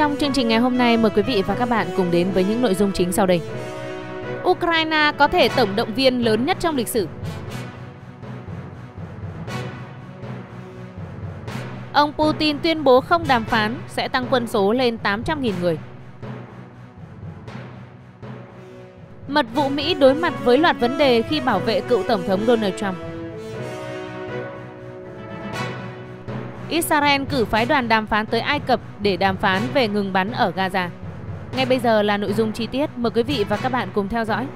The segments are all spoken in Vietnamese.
Trong chương trình ngày hôm nay, mời quý vị và các bạn cùng đến với những nội dung chính sau đây. Ukraine có thể tổng động viên lớn nhất trong lịch sử. Ông Putin tuyên bố không đàm phán sẽ tăng quân số lên 800.000 người. Mật vụ Mỹ đối mặt với loạt vấn đề khi bảo vệ cựu Tổng thống Donald Trump. Israel cử phái đoàn đàm phán tới Ai Cập để đàm phán về ngừng bắn ở Gaza. Ngay bây giờ là nội dung chi tiết, mời quý vị và các bạn cùng theo dõi.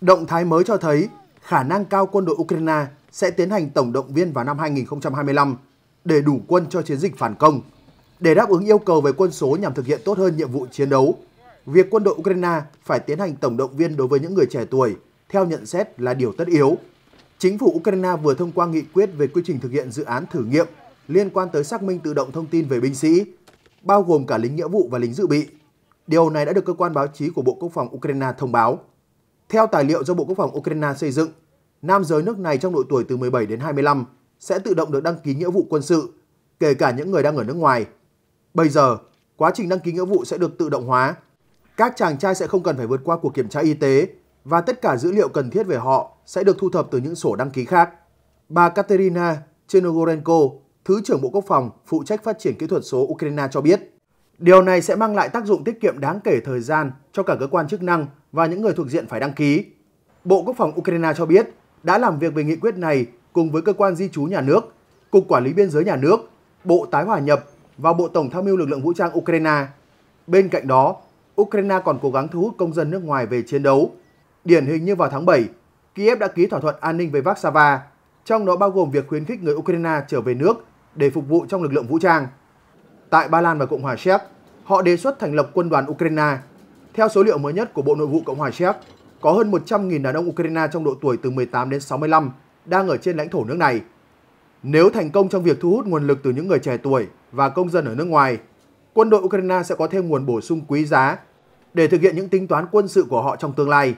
Động thái mới cho thấy khả năng cao quân đội Ukraine sẽ tiến hành tổng động viên vào năm 2025 để đủ quân cho chiến dịch phản công để đáp ứng yêu cầu về quân số nhằm thực hiện tốt hơn nhiệm vụ chiến đấu, việc quân đội Ukraine phải tiến hành tổng động viên đối với những người trẻ tuổi, theo nhận xét là điều tất yếu. Chính phủ Ukraine vừa thông qua nghị quyết về quy trình thực hiện dự án thử nghiệm liên quan tới xác minh tự động thông tin về binh sĩ, bao gồm cả lính nghĩa vụ và lính dự bị. Điều này đã được cơ quan báo chí của Bộ Quốc phòng Ukraine thông báo. Theo tài liệu do Bộ Quốc phòng Ukraine xây dựng, nam giới nước này trong độ tuổi từ 17 đến 25 sẽ tự động được đăng ký nghĩa vụ quân sự, kể cả những người đang ở nước ngoài Bây giờ, quá trình đăng ký nghĩa vụ sẽ được tự động hóa. Các chàng trai sẽ không cần phải vượt qua cuộc kiểm tra y tế và tất cả dữ liệu cần thiết về họ sẽ được thu thập từ những sổ đăng ký khác. Bà Katerina Chenogorenko, Thứ trưởng Bộ Quốc phòng phụ trách phát triển kỹ thuật số Ukraine cho biết, điều này sẽ mang lại tác dụng tiết kiệm đáng kể thời gian cho cả cơ quan chức năng và những người thuộc diện phải đăng ký. Bộ Quốc phòng Ukraine cho biết đã làm việc về nghị quyết này cùng với cơ quan di trú nhà nước, Cục Quản lý Biên giới nhà nước, Bộ Tái hòa nhập vào Bộ Tổng tham mưu lực lượng vũ trang Ukraine. Bên cạnh đó, Ukraine còn cố gắng thu hút công dân nước ngoài về chiến đấu. Điển hình như vào tháng 7, Kiev đã ký thỏa thuận an ninh với Warsaw, trong đó bao gồm việc khuyến khích người Ukraine trở về nước để phục vụ trong lực lượng vũ trang. Tại Ba Lan và Cộng hòa Séc, họ đề xuất thành lập quân đoàn Ukraine. Theo số liệu mới nhất của Bộ Nội vụ Cộng hòa Séc, có hơn 100.000 đàn ông Ukraine trong độ tuổi từ 18 đến 65 đang ở trên lãnh thổ nước này. Nếu thành công trong việc thu hút nguồn lực từ những người trẻ tuổi và công dân ở nước ngoài, quân đội Ukraine sẽ có thêm nguồn bổ sung quý giá để thực hiện những tính toán quân sự của họ trong tương lai.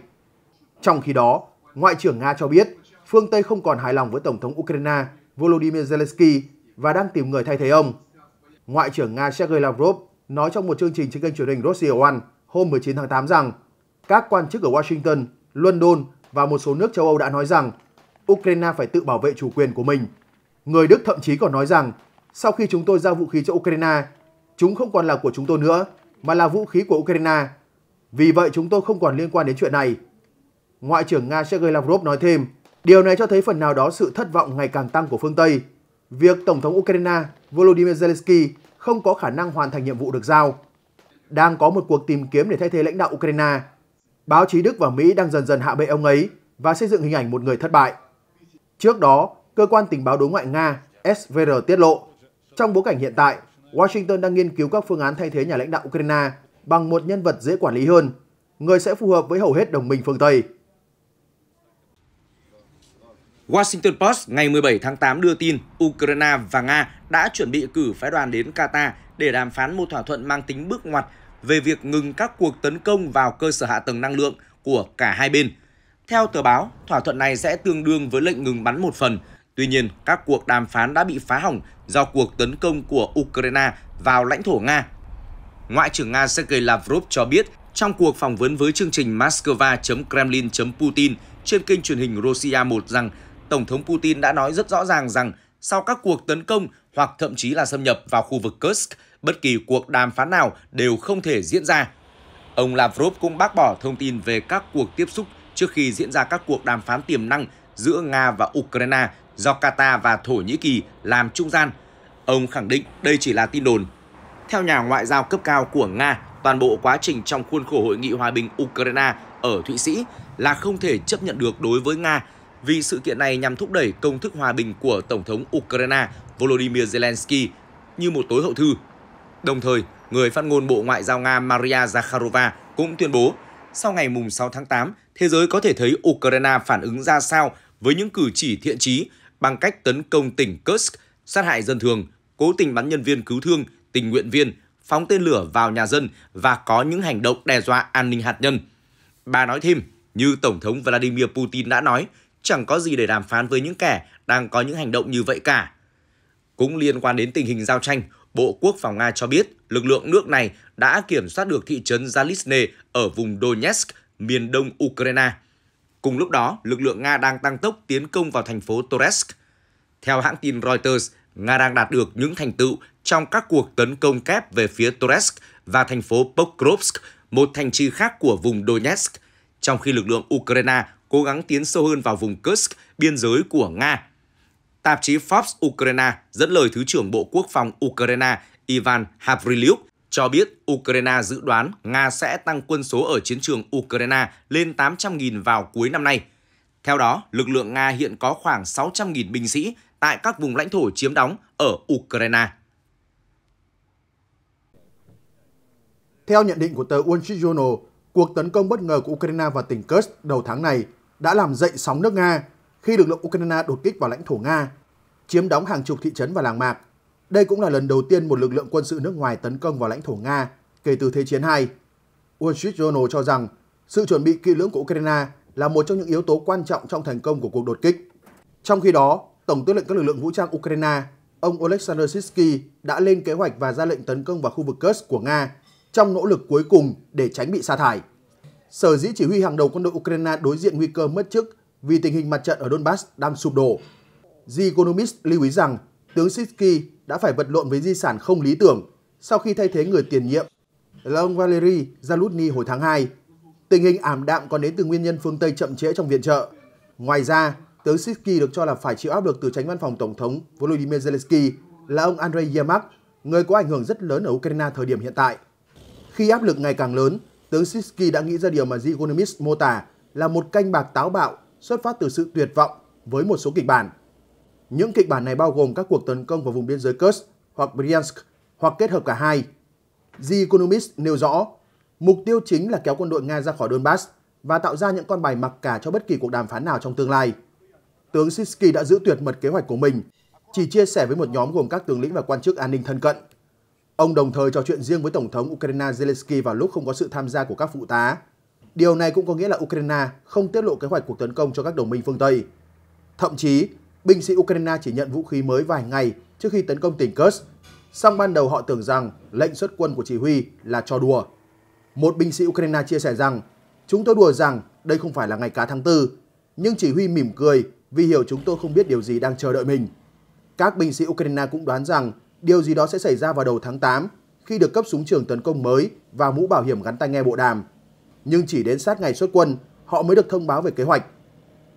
Trong khi đó, Ngoại trưởng Nga cho biết phương Tây không còn hài lòng với Tổng thống Ukraine Volodymyr Zelensky và đang tìm người thay thế ông. Ngoại trưởng Nga Sergei Lavrov nói trong một chương trình trên kênh truyền hình Russia One hôm 19 tháng 8 rằng các quan chức ở Washington, London và một số nước châu Âu đã nói rằng Ukraine phải tự bảo vệ chủ quyền của mình Người Đức thậm chí còn nói rằng sau khi chúng tôi giao vũ khí cho Ukraine, chúng không còn là của chúng tôi nữa mà là vũ khí của Ukraine. Vì vậy chúng tôi không còn liên quan đến chuyện này. Ngoại trưởng Nga Sergei Lavrov nói thêm, điều này cho thấy phần nào đó sự thất vọng ngày càng tăng của phương Tây. Việc Tổng thống Ukraine Volodymyr Zelensky không có khả năng hoàn thành nhiệm vụ được giao. Đang có một cuộc tìm kiếm để thay thế lãnh đạo Ukraine. Báo chí Đức và Mỹ đang dần dần hạ bệ ông ấy và xây dựng hình ảnh một người thất bại. Trước đó, Cơ quan tình báo đối ngoại Nga SVR tiết lộ, trong bối cảnh hiện tại, Washington đang nghiên cứu các phương án thay thế nhà lãnh đạo Ukraine bằng một nhân vật dễ quản lý hơn, người sẽ phù hợp với hầu hết đồng minh phương Tây. Washington Post ngày 17 tháng 8 đưa tin Ukraine và Nga đã chuẩn bị cử phái đoàn đến Qatar để đàm phán một thỏa thuận mang tính bước ngoặt về việc ngừng các cuộc tấn công vào cơ sở hạ tầng năng lượng của cả hai bên. Theo tờ báo, thỏa thuận này sẽ tương đương với lệnh ngừng bắn một phần – Tuy nhiên, các cuộc đàm phán đã bị phá hỏng do cuộc tấn công của Ukraine vào lãnh thổ Nga. Ngoại trưởng Nga Sergei Lavrov cho biết trong cuộc phỏng vấn với chương trình Moscow.Kremlin.Putin trên kênh truyền hình Rossiya 1 rằng Tổng thống Putin đã nói rất rõ ràng rằng sau các cuộc tấn công hoặc thậm chí là xâm nhập vào khu vực Kursk, bất kỳ cuộc đàm phán nào đều không thể diễn ra. Ông Lavrov cũng bác bỏ thông tin về các cuộc tiếp xúc trước khi diễn ra các cuộc đàm phán tiềm năng giữa Nga và Ukraine do Qatar và Thổ Nhĩ Kỳ làm trung gian. Ông khẳng định đây chỉ là tin đồn. Theo nhà ngoại giao cấp cao của Nga, toàn bộ quá trình trong khuôn khổ hội nghị hòa bình Ukraine ở Thụy Sĩ là không thể chấp nhận được đối với Nga vì sự kiện này nhằm thúc đẩy công thức hòa bình của Tổng thống Ukraine Volodymyr Zelensky như một tối hậu thư. Đồng thời, người phát ngôn Bộ Ngoại giao Nga Maria Zakharova cũng tuyên bố sau ngày 6 tháng 8, thế giới có thể thấy Ukraine phản ứng ra sao với những cử chỉ thiện trí bằng cách tấn công tỉnh Kursk, sát hại dân thường, cố tình bắn nhân viên cứu thương, tình nguyện viên, phóng tên lửa vào nhà dân và có những hành động đe dọa an ninh hạt nhân. Bà nói thêm, như Tổng thống Vladimir Putin đã nói, chẳng có gì để đàm phán với những kẻ đang có những hành động như vậy cả. Cũng liên quan đến tình hình giao tranh, Bộ Quốc phòng Nga cho biết lực lượng nước này đã kiểm soát được thị trấn Zalisne ở vùng Donetsk, miền đông Ukraine. Cùng lúc đó, lực lượng Nga đang tăng tốc tiến công vào thành phố Toresk. Theo hãng tin Reuters, Nga đang đạt được những thành tựu trong các cuộc tấn công kép về phía Toresk và thành phố Pokrovsk, một thành trì khác của vùng Donetsk, trong khi lực lượng Ukraine cố gắng tiến sâu hơn vào vùng Kursk, biên giới của Nga. Tạp chí Forbes Ukraine dẫn lời Thứ trưởng Bộ Quốc phòng Ukraine Ivan Havrilyuk cho biết Ukraine dự đoán Nga sẽ tăng quân số ở chiến trường Ukraine lên 800.000 vào cuối năm nay. Theo đó, lực lượng Nga hiện có khoảng 600.000 binh sĩ tại các vùng lãnh thổ chiếm đóng ở Ukraine. Theo nhận định của tờ Wall Street Journal, cuộc tấn công bất ngờ của Ukraine vào tỉnh Kursk đầu tháng này đã làm dậy sóng nước Nga khi lực lượng Ukraine đột kích vào lãnh thổ Nga, chiếm đóng hàng chục thị trấn và làng mạc đây cũng là lần đầu tiên một lực lượng quân sự nước ngoài tấn công vào lãnh thổ Nga kể từ Thế chiến II. Wall Street Journal cho rằng sự chuẩn bị kỹ lưỡng của Ukraine là một trong những yếu tố quan trọng trong thành công của cuộc đột kích. Trong khi đó, Tổng tư lệnh các lực lượng vũ trang Ukraine, ông Oleksandr Sitsky đã lên kế hoạch và ra lệnh tấn công vào khu vực Kursk của Nga trong nỗ lực cuối cùng để tránh bị sa thải. Sở dĩ chỉ huy hàng đầu quân đội Ukraine đối diện nguy cơ mất chức vì tình hình mặt trận ở Donbass đang sụp đổ. The Economist lưu ý rằng tướng Sitsky đã phải vật lộn với di sản không lý tưởng sau khi thay thế người tiền nhiệm là ông Valery Zaluzny hồi tháng 2. Tình hình ảm đạm còn đến từ nguyên nhân phương Tây chậm trễ trong viện trợ. Ngoài ra, tướng Sitski được cho là phải chịu áp lực từ tránh văn phòng Tổng thống Volodymyr Zelensky là ông Andrei Yermak, người có ảnh hưởng rất lớn ở Ukraine thời điểm hiện tại. Khi áp lực ngày càng lớn, tướng Sitski đã nghĩ ra điều mà The Economist mô tả là một canh bạc táo bạo xuất phát từ sự tuyệt vọng với một số kịch bản. Những kịch bản này bao gồm các cuộc tấn công vào vùng biên giới Kursk hoặc Bryansk hoặc kết hợp cả hai. The Economist nêu rõ, mục tiêu chính là kéo quân đội Nga ra khỏi Donbass và tạo ra những con bài mặc cả cho bất kỳ cuộc đàm phán nào trong tương lai. Tướng Sisky đã giữ tuyệt mật kế hoạch của mình, chỉ chia sẻ với một nhóm gồm các tướng lĩnh và quan chức an ninh thân cận. Ông đồng thời trò chuyện riêng với Tổng thống Ukraine Zelensky vào lúc không có sự tham gia của các phụ tá. Điều này cũng có nghĩa là Ukraine không tiết lộ kế hoạch cuộc tấn công cho các đồng minh phương Tây. Thậm chí, binh sĩ Ukraine chỉ nhận vũ khí mới vài ngày trước khi tấn công tỉnh Kursk. Song ban đầu họ tưởng rằng lệnh xuất quân của chỉ huy là trò đùa. Một binh sĩ Ukraine chia sẻ rằng, chúng tôi đùa rằng đây không phải là ngày cá tháng tư, nhưng chỉ huy mỉm cười vì hiểu chúng tôi không biết điều gì đang chờ đợi mình. Các binh sĩ Ukraine cũng đoán rằng điều gì đó sẽ xảy ra vào đầu tháng 8 khi được cấp súng trường tấn công mới và mũ bảo hiểm gắn tai nghe bộ đàm. Nhưng chỉ đến sát ngày xuất quân, họ mới được thông báo về kế hoạch.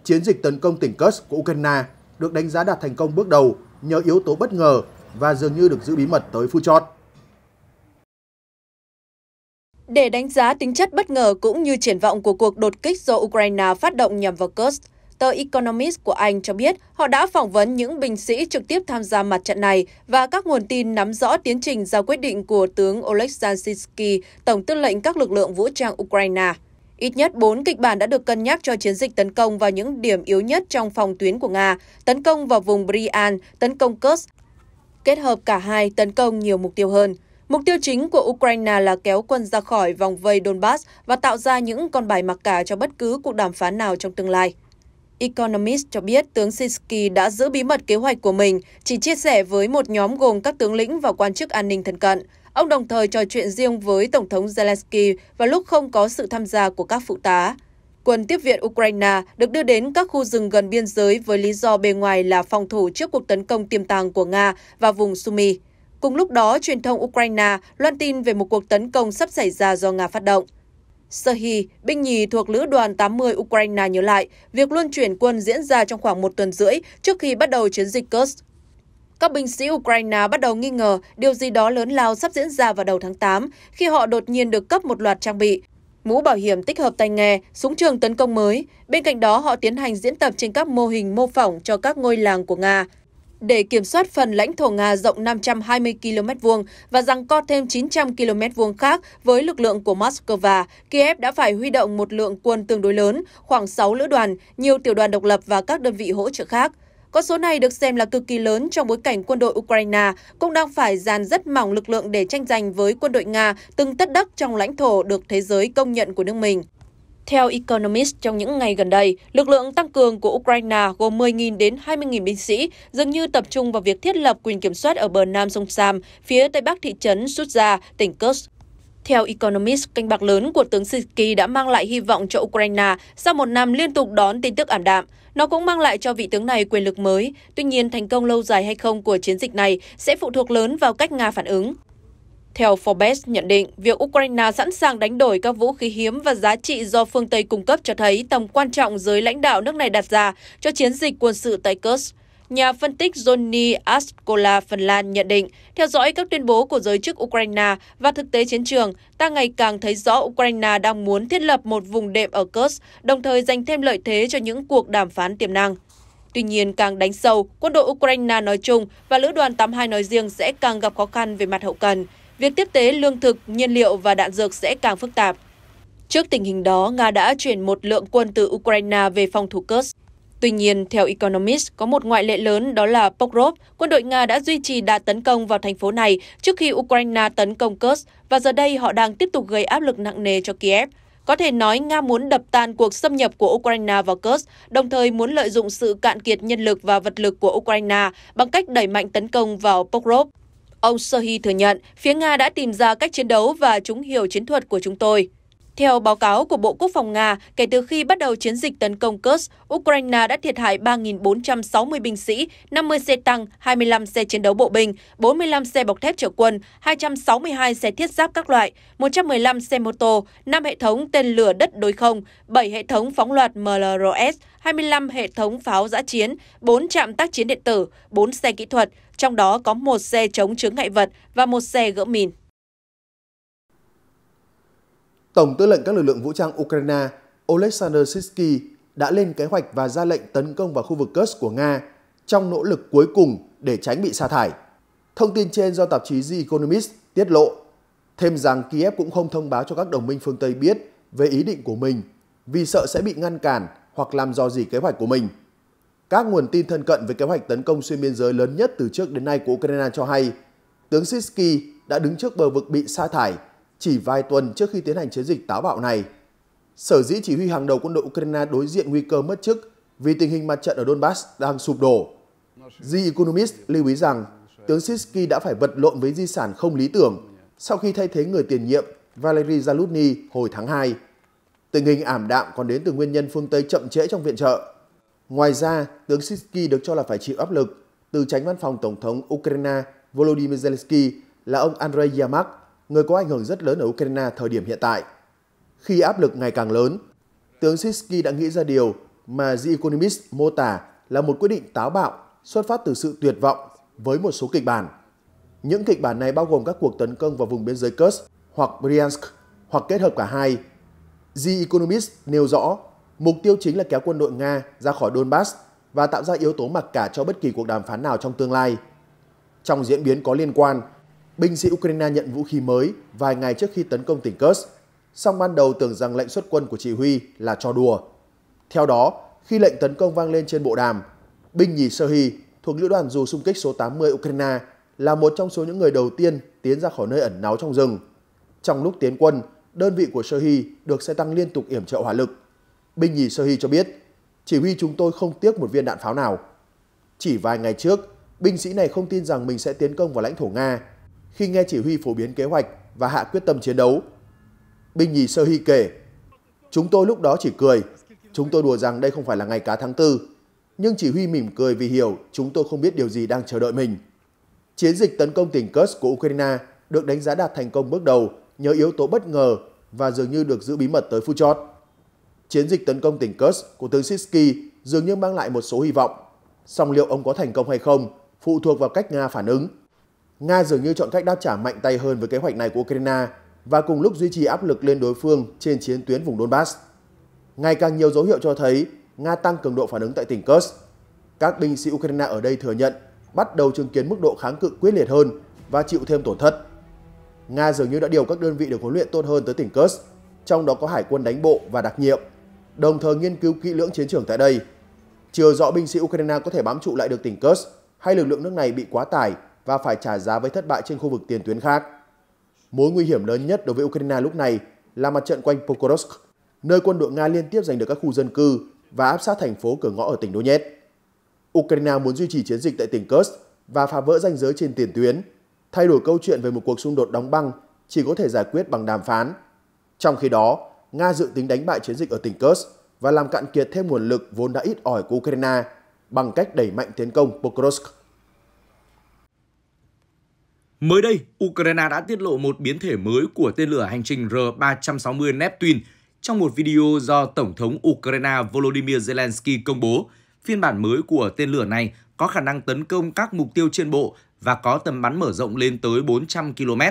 Chiến dịch tấn công tỉnh Kursk của Ukraine được đánh giá đạt thành công bước đầu nhờ yếu tố bất ngờ và dường như được giữ bí mật tới phút chót. Để đánh giá tính chất bất ngờ cũng như triển vọng của cuộc đột kích do Ukraine phát động nhằm vào Kursk, tờ Economist của Anh cho biết họ đã phỏng vấn những binh sĩ trực tiếp tham gia mặt trận này và các nguồn tin nắm rõ tiến trình ra quyết định của tướng Oleksandr Sitsky, tổng tư lệnh các lực lượng vũ trang Ukraine. Ít nhất 4 kịch bản đã được cân nhắc cho chiến dịch tấn công vào những điểm yếu nhất trong phòng tuyến của Nga, tấn công vào vùng Brian, tấn công Kursk. Kết hợp cả hai tấn công nhiều mục tiêu hơn. Mục tiêu chính của Ukraine là kéo quân ra khỏi vòng vây Donbass và tạo ra những con bài mặc cả cho bất cứ cuộc đàm phán nào trong tương lai. Economist cho biết tướng Sinsky đã giữ bí mật kế hoạch của mình, chỉ chia sẻ với một nhóm gồm các tướng lĩnh và quan chức an ninh thân cận. Ông đồng thời trò chuyện riêng với Tổng thống Zelensky và lúc không có sự tham gia của các phụ tá. Quân tiếp viện Ukraine được đưa đến các khu rừng gần biên giới với lý do bề ngoài là phòng thủ trước cuộc tấn công tiềm tàng của Nga và vùng Sumy. Cùng lúc đó, truyền thông Ukraine loan tin về một cuộc tấn công sắp xảy ra do Nga phát động. Serhi, binh nhì thuộc Lữ đoàn 80 Ukraine nhớ lại, việc luân chuyển quân diễn ra trong khoảng một tuần rưỡi trước khi bắt đầu chiến dịch Kursk các binh sĩ Ukraine bắt đầu nghi ngờ điều gì đó lớn lao sắp diễn ra vào đầu tháng 8 khi họ đột nhiên được cấp một loạt trang bị, mũ bảo hiểm tích hợp tai nghe, súng trường tấn công mới. Bên cạnh đó, họ tiến hành diễn tập trên các mô hình mô phỏng cho các ngôi làng của Nga. Để kiểm soát phần lãnh thổ Nga rộng 520 km vuông và rằng co thêm 900 km vuông khác với lực lượng của Moscow, Kiev đã phải huy động một lượng quân tương đối lớn, khoảng 6 lữ đoàn, nhiều tiểu đoàn độc lập và các đơn vị hỗ trợ khác. Con số này được xem là cực kỳ lớn trong bối cảnh quân đội Ukraine cũng đang phải dàn rất mỏng lực lượng để tranh giành với quân đội Nga từng tất đất trong lãnh thổ được thế giới công nhận của nước mình. Theo Economist, trong những ngày gần đây, lực lượng tăng cường của Ukraine gồm 10.000 đến 20.000 binh sĩ dường như tập trung vào việc thiết lập quyền kiểm soát ở bờ nam sông Sam, phía tây bắc thị trấn Sutja, tỉnh Kursk. Theo Economist, canh bạc lớn của tướng Siki đã mang lại hy vọng cho Ukraine sau một năm liên tục đón tin tức ảm đạm. Nó cũng mang lại cho vị tướng này quyền lực mới. Tuy nhiên, thành công lâu dài hay không của chiến dịch này sẽ phụ thuộc lớn vào cách Nga phản ứng. Theo Forbes nhận định, việc Ukraine sẵn sàng đánh đổi các vũ khí hiếm và giá trị do phương Tây cung cấp cho thấy tầm quan trọng giới lãnh đạo nước này đặt ra cho chiến dịch quân sự tại Kursk. Nhà phân tích Johnny Ascola Phần Lan nhận định, theo dõi các tuyên bố của giới chức Ukraine và thực tế chiến trường, ta ngày càng thấy rõ Ukraine đang muốn thiết lập một vùng đệm ở Kursk, đồng thời dành thêm lợi thế cho những cuộc đàm phán tiềm năng. Tuy nhiên, càng đánh sâu, quân đội Ukraine nói chung và lữ đoàn 82 nói riêng sẽ càng gặp khó khăn về mặt hậu cần. Việc tiếp tế lương thực, nhiên liệu và đạn dược sẽ càng phức tạp. Trước tình hình đó, Nga đã chuyển một lượng quân từ Ukraine về phòng thủ Kursk. Tuy nhiên, theo Economist, có một ngoại lệ lớn đó là Pokrov. Quân đội Nga đã duy trì đà tấn công vào thành phố này trước khi Ukraine tấn công Kursk và giờ đây họ đang tiếp tục gây áp lực nặng nề cho Kiev. Có thể nói Nga muốn đập tan cuộc xâm nhập của Ukraine vào Kursk, đồng thời muốn lợi dụng sự cạn kiệt nhân lực và vật lực của Ukraine bằng cách đẩy mạnh tấn công vào Pokrov. Ông Serhi thừa nhận, phía Nga đã tìm ra cách chiến đấu và chúng hiểu chiến thuật của chúng tôi. Theo báo cáo của Bộ Quốc phòng Nga, kể từ khi bắt đầu chiến dịch tấn công Kursk, Ukraine đã thiệt hại 3.460 binh sĩ, 50 xe tăng, 25 xe chiến đấu bộ binh, 45 xe bọc thép chở quân, 262 xe thiết giáp các loại, 115 xe mô tô, 5 hệ thống tên lửa đất đối không, 7 hệ thống phóng loạt MLRS, 25 hệ thống pháo giã chiến, 4 trạm tác chiến điện tử, 4 xe kỹ thuật, trong đó có một xe chống chướng ngại vật và một xe gỡ mìn. Tổng tư lệnh các lực lượng vũ trang Ukraine Oleksandr Sitsky đã lên kế hoạch và ra lệnh tấn công vào khu vực Kursk của Nga trong nỗ lực cuối cùng để tránh bị sa thải. Thông tin trên do tạp chí The Economist tiết lộ, thêm rằng Kiev cũng không thông báo cho các đồng minh phương Tây biết về ý định của mình vì sợ sẽ bị ngăn cản hoặc làm dò gì kế hoạch của mình. Các nguồn tin thân cận về kế hoạch tấn công xuyên biên giới lớn nhất từ trước đến nay của Ukraine cho hay, tướng Sitsky đã đứng trước bờ vực bị sa thải chỉ vài tuần trước khi tiến hành chiến dịch táo bạo này. Sở dĩ chỉ huy hàng đầu quân đội Ukraine đối diện nguy cơ mất chức vì tình hình mặt trận ở Donbass đang sụp đổ. The Economist lưu ý rằng tướng Sisky đã phải vật lộn với di sản không lý tưởng sau khi thay thế người tiền nhiệm Valery Zaluzny hồi tháng 2. Tình hình ảm đạm còn đến từ nguyên nhân phương Tây chậm trễ trong viện trợ. Ngoài ra, tướng Sisky được cho là phải chịu áp lực từ tránh văn phòng Tổng thống Ukraine Volodymyr Zelensky là ông Andrei Yamak người có ảnh hưởng rất lớn ở Ukraine thời điểm hiện tại. Khi áp lực ngày càng lớn, tướng Sisky đã nghĩ ra điều mà The Economist mô tả là một quyết định táo bạo xuất phát từ sự tuyệt vọng với một số kịch bản. Những kịch bản này bao gồm các cuộc tấn công vào vùng biên giới Kursk hoặc Bryansk hoặc kết hợp cả hai. The Economist nêu rõ mục tiêu chính là kéo quân đội Nga ra khỏi Donbass và tạo ra yếu tố mặc cả cho bất kỳ cuộc đàm phán nào trong tương lai. Trong diễn biến có liên quan, binh sĩ Ukraine nhận vũ khí mới vài ngày trước khi tấn công tỉnh Kursk, song ban đầu tưởng rằng lệnh xuất quân của chỉ huy là trò đùa. Theo đó, khi lệnh tấn công vang lên trên bộ đàm, binh nhì Sơ thuộc lữ đoàn dù xung kích số 80 Ukraine là một trong số những người đầu tiên tiến ra khỏi nơi ẩn náu trong rừng. Trong lúc tiến quân, đơn vị của Sơ được xe tăng liên tục yểm trợ hỏa lực. Binh nhì Sơ cho biết, chỉ huy chúng tôi không tiếc một viên đạn pháo nào. Chỉ vài ngày trước, binh sĩ này không tin rằng mình sẽ tiến công vào lãnh thổ Nga khi nghe chỉ huy phổ biến kế hoạch và hạ quyết tâm chiến đấu. Binh nhì Sơ Hy kể, chúng tôi lúc đó chỉ cười, chúng tôi đùa rằng đây không phải là ngày cá tháng tư, nhưng chỉ huy mỉm cười vì hiểu chúng tôi không biết điều gì đang chờ đợi mình. Chiến dịch tấn công tỉnh Kursk của Ukraine được đánh giá đạt thành công bước đầu nhờ yếu tố bất ngờ và dường như được giữ bí mật tới phút chót. Chiến dịch tấn công tỉnh Kursk của tướng Sisky dường như mang lại một số hy vọng. Song liệu ông có thành công hay không phụ thuộc vào cách Nga phản ứng. Nga dường như chọn cách đáp trả mạnh tay hơn với kế hoạch này của Ukraine và cùng lúc duy trì áp lực lên đối phương trên chiến tuyến vùng Donbass. Ngày càng nhiều dấu hiệu cho thấy Nga tăng cường độ phản ứng tại tỉnh Kursk. Các binh sĩ Ukraine ở đây thừa nhận bắt đầu chứng kiến mức độ kháng cự quyết liệt hơn và chịu thêm tổn thất. Nga dường như đã điều các đơn vị được huấn luyện tốt hơn tới tỉnh Kursk, trong đó có hải quân đánh bộ và đặc nhiệm, đồng thời nghiên cứu kỹ lưỡng chiến trường tại đây. Chưa rõ binh sĩ Ukraine có thể bám trụ lại được tỉnh Kursk hay lực lượng nước này bị quá tải và phải trả giá với thất bại trên khu vực tiền tuyến khác. Mối nguy hiểm lớn nhất đối với Ukraine lúc này là mặt trận quanh Pokrovsk, nơi quân đội Nga liên tiếp giành được các khu dân cư và áp sát thành phố cửa ngõ ở tỉnh Donetsk. Ukraine muốn duy trì chiến dịch tại tỉnh Kursk và phá vỡ ranh giới trên tiền tuyến, thay đổi câu chuyện về một cuộc xung đột đóng băng chỉ có thể giải quyết bằng đàm phán. Trong khi đó, Nga dự tính đánh bại chiến dịch ở tỉnh Kursk và làm cạn kiệt thêm nguồn lực vốn đã ít ỏi của Ukraine bằng cách đẩy mạnh tiến công Pokrovsk. Mới đây, Ukraine đã tiết lộ một biến thể mới của tên lửa hành trình R-360 Neptune trong một video do Tổng thống Ukraine Volodymyr Zelensky công bố. Phiên bản mới của tên lửa này có khả năng tấn công các mục tiêu trên bộ và có tầm bắn mở rộng lên tới 400 km.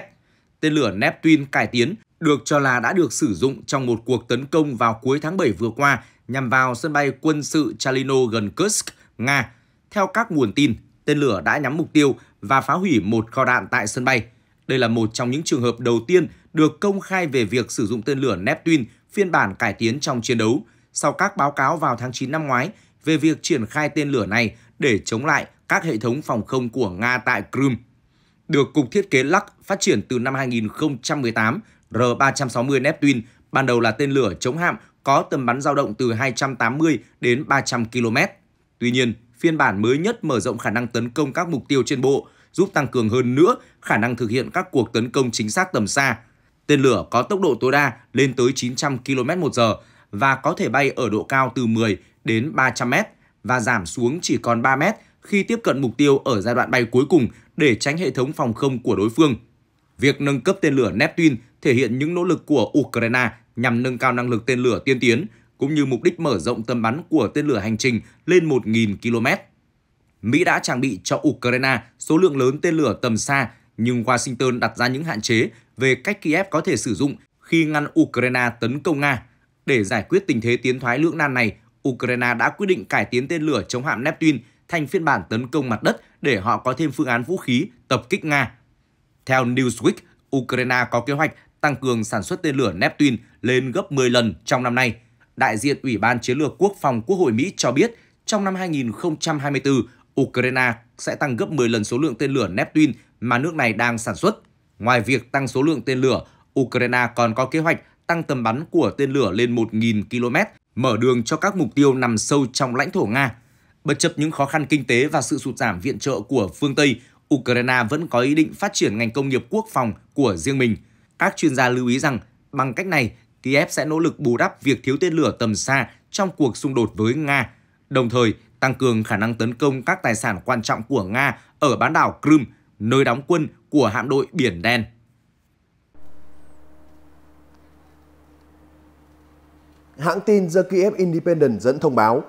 Tên lửa Neptune cải tiến được cho là đã được sử dụng trong một cuộc tấn công vào cuối tháng 7 vừa qua nhằm vào sân bay quân sự Chalino gần Kursk, Nga. Theo các nguồn tin, tên lửa đã nhắm mục tiêu và phá hủy một kho đạn tại sân bay. Đây là một trong những trường hợp đầu tiên được công khai về việc sử dụng tên lửa Neptune phiên bản cải tiến trong chiến đấu, sau các báo cáo vào tháng 9 năm ngoái về việc triển khai tên lửa này để chống lại các hệ thống phòng không của Nga tại Crimea. Được Cục Thiết kế Lux phát triển từ năm 2018, R-360 Neptune ban đầu là tên lửa chống hạm có tầm bắn dao động từ 280 đến 300 km. Tuy nhiên, phiên bản mới nhất mở rộng khả năng tấn công các mục tiêu trên bộ, giúp tăng cường hơn nữa khả năng thực hiện các cuộc tấn công chính xác tầm xa. Tên lửa có tốc độ tối đa lên tới 900 km/h và có thể bay ở độ cao từ 10 đến 300 m và giảm xuống chỉ còn 3 m khi tiếp cận mục tiêu ở giai đoạn bay cuối cùng để tránh hệ thống phòng không của đối phương. Việc nâng cấp tên lửa Neptune thể hiện những nỗ lực của Ukraine nhằm nâng cao năng lực tên lửa tiên tiến, cũng như mục đích mở rộng tầm bắn của tên lửa hành trình lên 1.000 km. Mỹ đã trang bị cho Ukraine số lượng lớn tên lửa tầm xa, nhưng Washington đặt ra những hạn chế về cách Kiev có thể sử dụng khi ngăn Ukraine tấn công Nga. Để giải quyết tình thế tiến thoái lưỡng nan này, Ukraine đã quyết định cải tiến tên lửa chống hạm Neptune thành phiên bản tấn công mặt đất để họ có thêm phương án vũ khí tập kích Nga. Theo Newsweek, Ukraine có kế hoạch tăng cường sản xuất tên lửa Neptune lên gấp 10 lần trong năm nay – đại diện Ủy ban Chiến lược Quốc phòng Quốc hội Mỹ cho biết trong năm 2024, Ukraine sẽ tăng gấp 10 lần số lượng tên lửa Neptune mà nước này đang sản xuất. Ngoài việc tăng số lượng tên lửa, Ukraine còn có kế hoạch tăng tầm bắn của tên lửa lên 1.000 km, mở đường cho các mục tiêu nằm sâu trong lãnh thổ Nga. Bất chấp những khó khăn kinh tế và sự sụt giảm viện trợ của phương Tây, Ukraine vẫn có ý định phát triển ngành công nghiệp quốc phòng của riêng mình. Các chuyên gia lưu ý rằng, bằng cách này, Kiev sẽ nỗ lực bù đắp việc thiếu tên lửa tầm xa trong cuộc xung đột với Nga, đồng thời tăng cường khả năng tấn công các tài sản quan trọng của Nga ở bán đảo Crimea, nơi đóng quân của hạm đội Biển Đen. Hãng tin The Kiev Independent dẫn thông báo,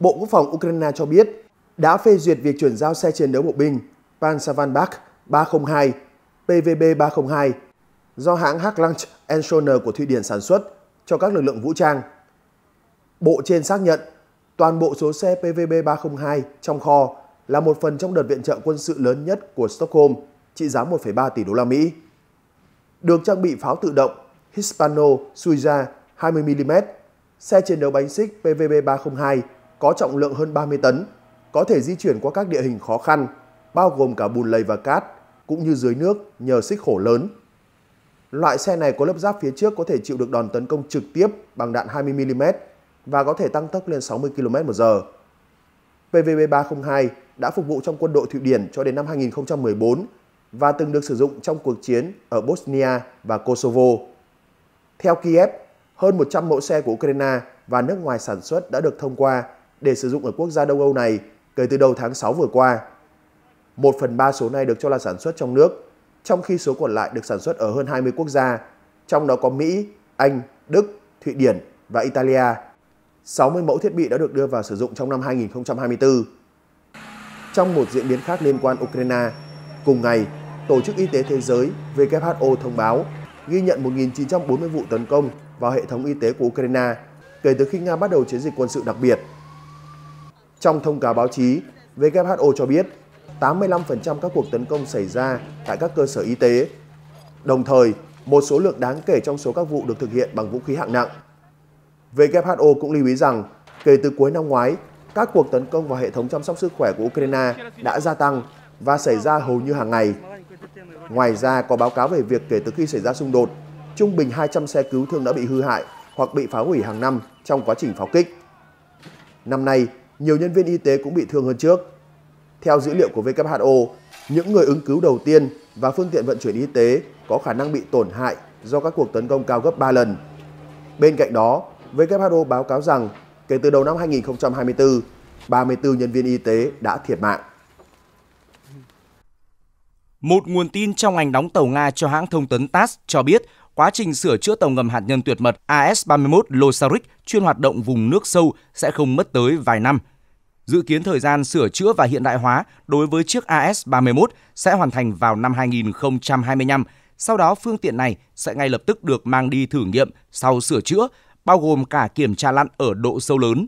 Bộ Quốc phòng Ukraine cho biết đã phê duyệt việc chuyển giao xe chiến đấu bộ binh Pansavanbak 302 PVB-302 do hãng Hak Ensoner của Thụy Điển sản xuất cho các lực lượng vũ trang. Bộ trên xác nhận toàn bộ số xe PVB-302 trong kho là một phần trong đợt viện trợ quân sự lớn nhất của Stockholm trị giá 1,3 tỷ đô la Mỹ. Được trang bị pháo tự động Hispano Suiza 20mm, xe chiến đấu bánh xích PVB-302 có trọng lượng hơn 30 tấn, có thể di chuyển qua các địa hình khó khăn, bao gồm cả bùn lầy và cát, cũng như dưới nước nhờ xích khổ lớn Loại xe này có lớp giáp phía trước có thể chịu được đòn tấn công trực tiếp bằng đạn 20mm và có thể tăng tốc lên 60 km/h. PVB-302 đã phục vụ trong quân đội Thụy Điển cho đến năm 2014 và từng được sử dụng trong cuộc chiến ở Bosnia và Kosovo. Theo Kiev, hơn 100 mẫu xe của Ukraine và nước ngoài sản xuất đã được thông qua để sử dụng ở quốc gia Đông Âu này kể từ đầu tháng 6 vừa qua. Một phần ba số này được cho là sản xuất trong nước trong khi số còn lại được sản xuất ở hơn 20 quốc gia, trong đó có Mỹ, Anh, Đức, Thụy Điển và Italia. 60 mẫu thiết bị đã được đưa vào sử dụng trong năm 2024. Trong một diễn biến khác liên quan Ukraine, cùng ngày, Tổ chức Y tế Thế giới WHO thông báo ghi nhận 1.940 vụ tấn công vào hệ thống y tế của Ukraine kể từ khi Nga bắt đầu chiến dịch quân sự đặc biệt. Trong thông cáo báo chí, WHO cho biết 85% các cuộc tấn công xảy ra tại các cơ sở y tế. Đồng thời, một số lượng đáng kể trong số các vụ được thực hiện bằng vũ khí hạng nặng. WHO cũng lưu ý rằng, kể từ cuối năm ngoái, các cuộc tấn công vào hệ thống chăm sóc sức khỏe của Ukraine đã gia tăng và xảy ra hầu như hàng ngày. Ngoài ra, có báo cáo về việc kể từ khi xảy ra xung đột, trung bình 200 xe cứu thương đã bị hư hại hoặc bị phá hủy hàng năm trong quá trình pháo kích. Năm nay, nhiều nhân viên y tế cũng bị thương hơn trước. Theo dữ liệu của WHO, những người ứng cứu đầu tiên và phương tiện vận chuyển y tế có khả năng bị tổn hại do các cuộc tấn công cao gấp 3 lần. Bên cạnh đó, WHO báo cáo rằng kể từ đầu năm 2024, 34 nhân viên y tế đã thiệt mạng. Một nguồn tin trong ngành đóng tàu Nga cho hãng thông tấn TASS cho biết quá trình sửa chữa tàu ngầm hạt nhân tuyệt mật AS-31 Losarik chuyên hoạt động vùng nước sâu sẽ không mất tới vài năm – Dự kiến thời gian sửa chữa và hiện đại hóa đối với chiếc AS31 sẽ hoàn thành vào năm 2025. Sau đó phương tiện này sẽ ngay lập tức được mang đi thử nghiệm sau sửa chữa, bao gồm cả kiểm tra lặn ở độ sâu lớn.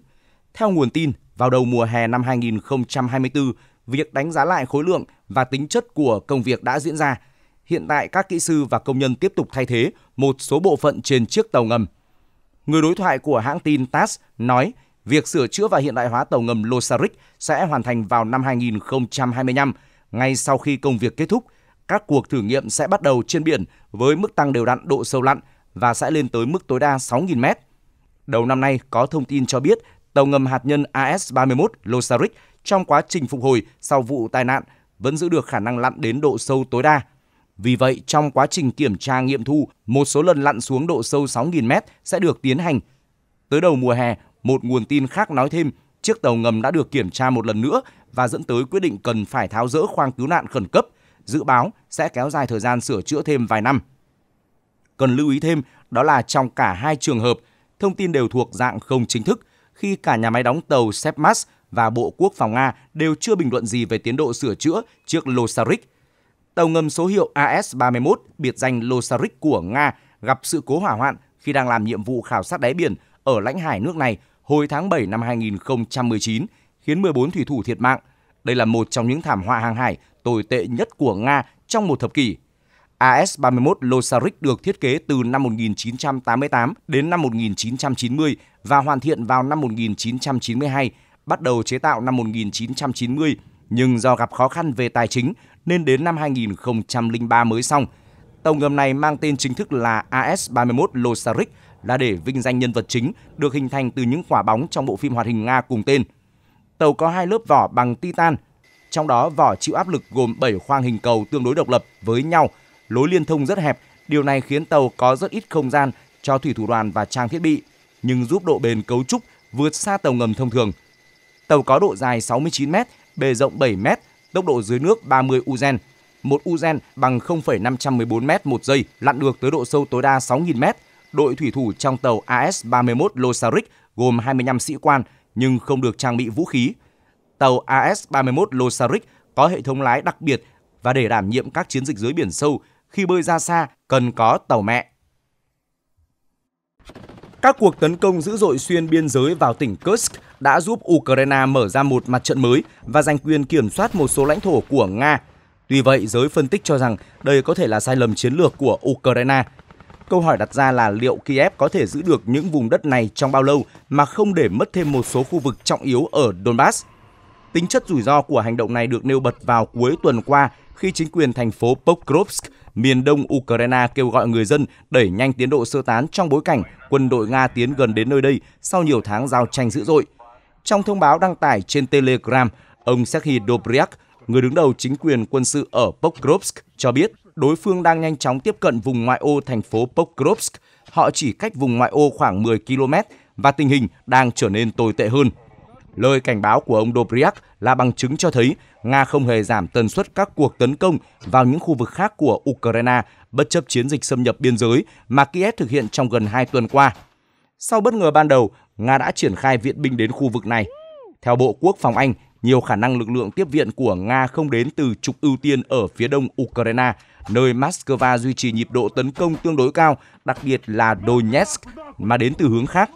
Theo nguồn tin, vào đầu mùa hè năm 2024, việc đánh giá lại khối lượng và tính chất của công việc đã diễn ra. Hiện tại các kỹ sư và công nhân tiếp tục thay thế một số bộ phận trên chiếc tàu ngầm. Người đối thoại của hãng tin TASS nói việc sửa chữa và hiện đại hóa tàu ngầm Losaric sẽ hoàn thành vào năm 2025. Ngay sau khi công việc kết thúc, các cuộc thử nghiệm sẽ bắt đầu trên biển với mức tăng đều đặn độ sâu lặn và sẽ lên tới mức tối đa 6.000 mét. Đầu năm nay, có thông tin cho biết tàu ngầm hạt nhân AS-31 Losaric trong quá trình phục hồi sau vụ tai nạn vẫn giữ được khả năng lặn đến độ sâu tối đa. Vì vậy, trong quá trình kiểm tra nghiệm thu, một số lần lặn xuống độ sâu 6.000 mét sẽ được tiến hành. Tới đầu mùa hè, một nguồn tin khác nói thêm, chiếc tàu ngầm đã được kiểm tra một lần nữa và dẫn tới quyết định cần phải tháo rỡ khoang cứu nạn khẩn cấp, dự báo sẽ kéo dài thời gian sửa chữa thêm vài năm. Cần lưu ý thêm, đó là trong cả hai trường hợp, thông tin đều thuộc dạng không chính thức khi cả nhà máy đóng tàu Sepmas và Bộ Quốc phòng Nga đều chưa bình luận gì về tiến độ sửa chữa chiếc Losarik. Tàu ngầm số hiệu AS-31, biệt danh Losarik của Nga, gặp sự cố hỏa hoạn khi đang làm nhiệm vụ khảo sát đáy biển ở lãnh hải nước này hồi tháng 7 năm 2019 khiến 14 thủy thủ thiệt mạng. Đây là một trong những thảm họa hàng hải tồi tệ nhất của Nga trong một thập kỷ. AS-31 Losarik được thiết kế từ năm 1988 đến năm 1990 và hoàn thiện vào năm 1992, bắt đầu chế tạo năm 1990, nhưng do gặp khó khăn về tài chính nên đến năm 2003 mới xong. Tàu ngầm này mang tên chính thức là AS-31 Losarik là để vinh danh nhân vật chính được hình thành từ những quả bóng trong bộ phim hoạt hình Nga cùng tên. Tàu có hai lớp vỏ bằng titan, trong đó vỏ chịu áp lực gồm 7 khoang hình cầu tương đối độc lập với nhau, lối liên thông rất hẹp, điều này khiến tàu có rất ít không gian cho thủy thủ đoàn và trang thiết bị, nhưng giúp độ bền cấu trúc vượt xa tàu ngầm thông thường. Tàu có độ dài 69 m, bề rộng 7 m, tốc độ dưới nước 30 uzen. Một uzen bằng 0,514 m một giây, lặn được tới độ sâu tối đa 6.000 m, đội thủy thủ trong tàu AS-31 Losaric gồm 25 sĩ quan nhưng không được trang bị vũ khí. Tàu AS-31 Losaric có hệ thống lái đặc biệt và để đảm nhiệm các chiến dịch dưới biển sâu khi bơi ra xa cần có tàu mẹ. Các cuộc tấn công dữ dội xuyên biên giới vào tỉnh Kursk đã giúp Ukraine mở ra một mặt trận mới và giành quyền kiểm soát một số lãnh thổ của Nga. Tuy vậy, giới phân tích cho rằng đây có thể là sai lầm chiến lược của Ukraine Câu hỏi đặt ra là liệu Kiev có thể giữ được những vùng đất này trong bao lâu mà không để mất thêm một số khu vực trọng yếu ở Donbass? Tính chất rủi ro của hành động này được nêu bật vào cuối tuần qua khi chính quyền thành phố Pokrovsk, miền đông Ukraine kêu gọi người dân đẩy nhanh tiến độ sơ tán trong bối cảnh quân đội Nga tiến gần đến nơi đây sau nhiều tháng giao tranh dữ dội. Trong thông báo đăng tải trên Telegram, ông Serhiy Dobryak, người đứng đầu chính quyền quân sự ở Pokrovsk, cho biết đối phương đang nhanh chóng tiếp cận vùng ngoại ô thành phố Pokrovsk. Họ chỉ cách vùng ngoại ô khoảng 10 km và tình hình đang trở nên tồi tệ hơn. Lời cảnh báo của ông Dobryak là bằng chứng cho thấy Nga không hề giảm tần suất các cuộc tấn công vào những khu vực khác của Ukraine bất chấp chiến dịch xâm nhập biên giới mà Kiev thực hiện trong gần 2 tuần qua. Sau bất ngờ ban đầu, Nga đã triển khai viện binh đến khu vực này. Theo Bộ Quốc phòng Anh, nhiều khả năng lực lượng tiếp viện của Nga không đến từ trục ưu tiên ở phía đông Ukraine, nơi Moscow duy trì nhịp độ tấn công tương đối cao, đặc biệt là Donetsk, mà đến từ hướng khác.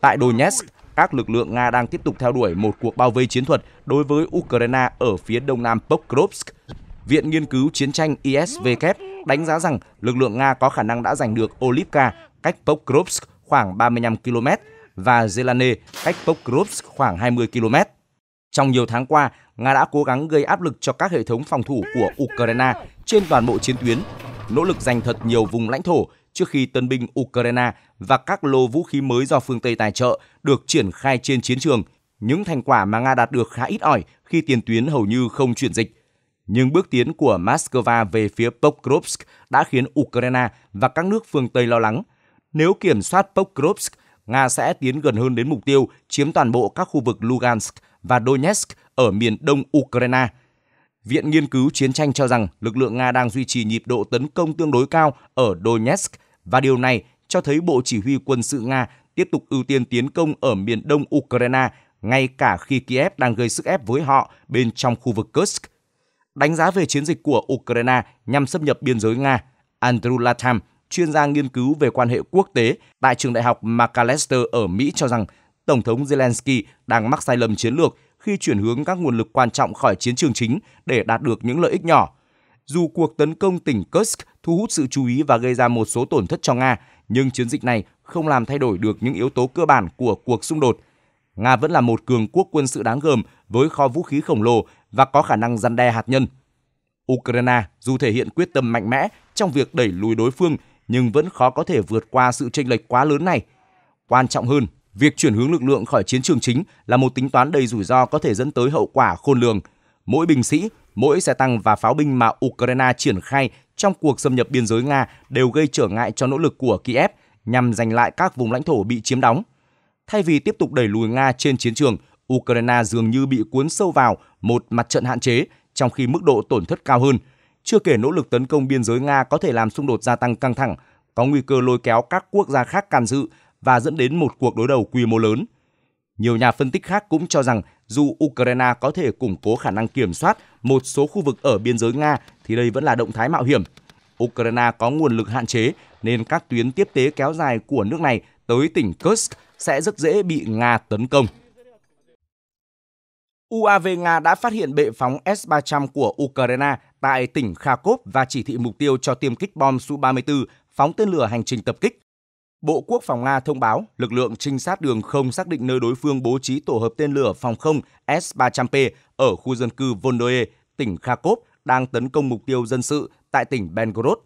Tại Donetsk, các lực lượng Nga đang tiếp tục theo đuổi một cuộc bao vây chiến thuật đối với Ukraine ở phía đông nam Pokrovsk. Viện Nghiên cứu Chiến tranh ISVK đánh giá rằng lực lượng Nga có khả năng đã giành được Olivka cách Pokrovsk khoảng 35 km và Zelane cách Pokrovsk khoảng 20 km. Trong nhiều tháng qua, Nga đã cố gắng gây áp lực cho các hệ thống phòng thủ của Ukraine trên toàn bộ chiến tuyến, nỗ lực giành thật nhiều vùng lãnh thổ trước khi tân binh Ukraine và các lô vũ khí mới do phương Tây tài trợ được triển khai trên chiến trường. Những thành quả mà Nga đạt được khá ít ỏi khi tiền tuyến hầu như không chuyển dịch. Nhưng bước tiến của Moscow về phía Pokrovsk đã khiến Ukraine và các nước phương Tây lo lắng. Nếu kiểm soát Pokrovsk, Nga sẽ tiến gần hơn đến mục tiêu chiếm toàn bộ các khu vực Lugansk – và Donetsk ở miền đông Ukraine. Viện Nghiên cứu Chiến tranh cho rằng lực lượng Nga đang duy trì nhịp độ tấn công tương đối cao ở Donetsk và điều này cho thấy Bộ Chỉ huy quân sự Nga tiếp tục ưu tiên tiến công ở miền đông Ukraine ngay cả khi Kiev đang gây sức ép với họ bên trong khu vực Kursk. Đánh giá về chiến dịch của Ukraine nhằm xâm nhập biên giới Nga, Andrew Latham, chuyên gia nghiên cứu về quan hệ quốc tế tại trường đại học McAllister ở Mỹ cho rằng Tổng thống Zelensky đang mắc sai lầm chiến lược khi chuyển hướng các nguồn lực quan trọng khỏi chiến trường chính để đạt được những lợi ích nhỏ. Dù cuộc tấn công tỉnh Kursk thu hút sự chú ý và gây ra một số tổn thất cho Nga, nhưng chiến dịch này không làm thay đổi được những yếu tố cơ bản của cuộc xung đột. Nga vẫn là một cường quốc quân sự đáng gờm với kho vũ khí khổng lồ và có khả năng răn đe hạt nhân. Ukraine dù thể hiện quyết tâm mạnh mẽ trong việc đẩy lùi đối phương nhưng vẫn khó có thể vượt qua sự chênh lệch quá lớn này. Quan trọng hơn Việc chuyển hướng lực lượng khỏi chiến trường chính là một tính toán đầy rủi ro có thể dẫn tới hậu quả khôn lường. Mỗi binh sĩ, mỗi xe tăng và pháo binh mà Ukraine triển khai trong cuộc xâm nhập biên giới Nga đều gây trở ngại cho nỗ lực của Kiev nhằm giành lại các vùng lãnh thổ bị chiếm đóng. Thay vì tiếp tục đẩy lùi Nga trên chiến trường, Ukraine dường như bị cuốn sâu vào một mặt trận hạn chế, trong khi mức độ tổn thất cao hơn. Chưa kể nỗ lực tấn công biên giới Nga có thể làm xung đột gia tăng căng thẳng, có nguy cơ lôi kéo các quốc gia khác can dự và dẫn đến một cuộc đối đầu quy mô lớn. Nhiều nhà phân tích khác cũng cho rằng dù Ukraine có thể củng cố khả năng kiểm soát một số khu vực ở biên giới Nga thì đây vẫn là động thái mạo hiểm. Ukraine có nguồn lực hạn chế nên các tuyến tiếp tế kéo dài của nước này tới tỉnh Kursk sẽ rất dễ bị Nga tấn công. UAV Nga đã phát hiện bệ phóng S-300 của Ukraine tại tỉnh Kharkov và chỉ thị mục tiêu cho tiêm kích bom Su-34 phóng tên lửa hành trình tập kích. Bộ Quốc phòng Nga thông báo lực lượng trinh sát đường không xác định nơi đối phương bố trí tổ hợp tên lửa phòng không S-300P ở khu dân cư Vondoe, tỉnh Kharkov đang tấn công mục tiêu dân sự tại tỉnh Belgorod.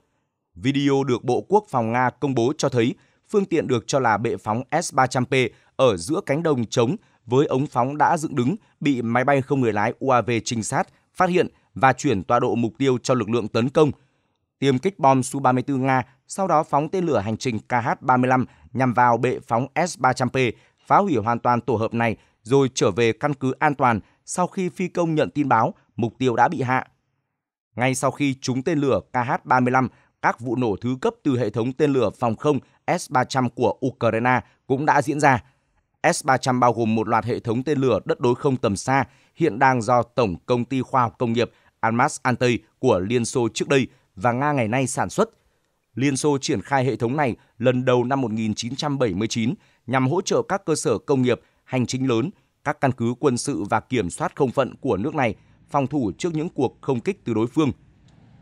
Video được Bộ Quốc phòng Nga công bố cho thấy phương tiện được cho là bệ phóng S-300P ở giữa cánh đồng trống với ống phóng đã dựng đứng bị máy bay không người lái UAV trinh sát phát hiện và chuyển tọa độ mục tiêu cho lực lượng tấn công. Tiêm kích bom Su-34 Nga sau đó phóng tên lửa hành trình KH-35 nhằm vào bệ phóng S-300P, phá hủy hoàn toàn tổ hợp này rồi trở về căn cứ an toàn sau khi phi công nhận tin báo mục tiêu đã bị hạ. Ngay sau khi trúng tên lửa KH-35, các vụ nổ thứ cấp từ hệ thống tên lửa phòng không S-300 của Ukraine cũng đã diễn ra. S-300 bao gồm một loạt hệ thống tên lửa đất đối không tầm xa hiện đang do Tổng Công ty Khoa học Công nghiệp Almas Ante của Liên Xô trước đây và Nga ngày nay sản xuất – Liên Xô triển khai hệ thống này lần đầu năm 1979 nhằm hỗ trợ các cơ sở công nghiệp, hành chính lớn, các căn cứ quân sự và kiểm soát không phận của nước này phòng thủ trước những cuộc không kích từ đối phương.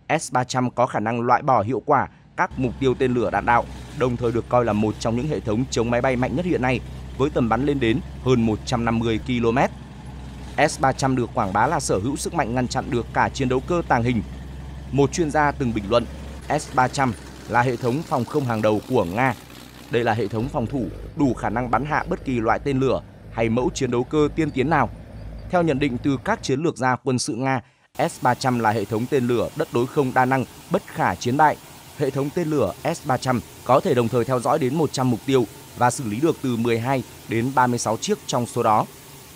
S-300 có khả năng loại bỏ hiệu quả các mục tiêu tên lửa đạn đạo, đồng thời được coi là một trong những hệ thống chống máy bay mạnh nhất hiện nay với tầm bắn lên đến hơn 150 km. S-300 được quảng bá là sở hữu sức mạnh ngăn chặn được cả chiến đấu cơ tàng hình. Một chuyên gia từng bình luận S-300 là hệ thống phòng không hàng đầu của Nga. Đây là hệ thống phòng thủ đủ khả năng bắn hạ bất kỳ loại tên lửa hay mẫu chiến đấu cơ tiên tiến nào. Theo nhận định từ các chiến lược gia quân sự Nga, S-300 là hệ thống tên lửa đất đối không đa năng bất khả chiến bại. Hệ thống tên lửa S-300 có thể đồng thời theo dõi đến 100 mục tiêu và xử lý được từ 12 đến 36 chiếc trong số đó.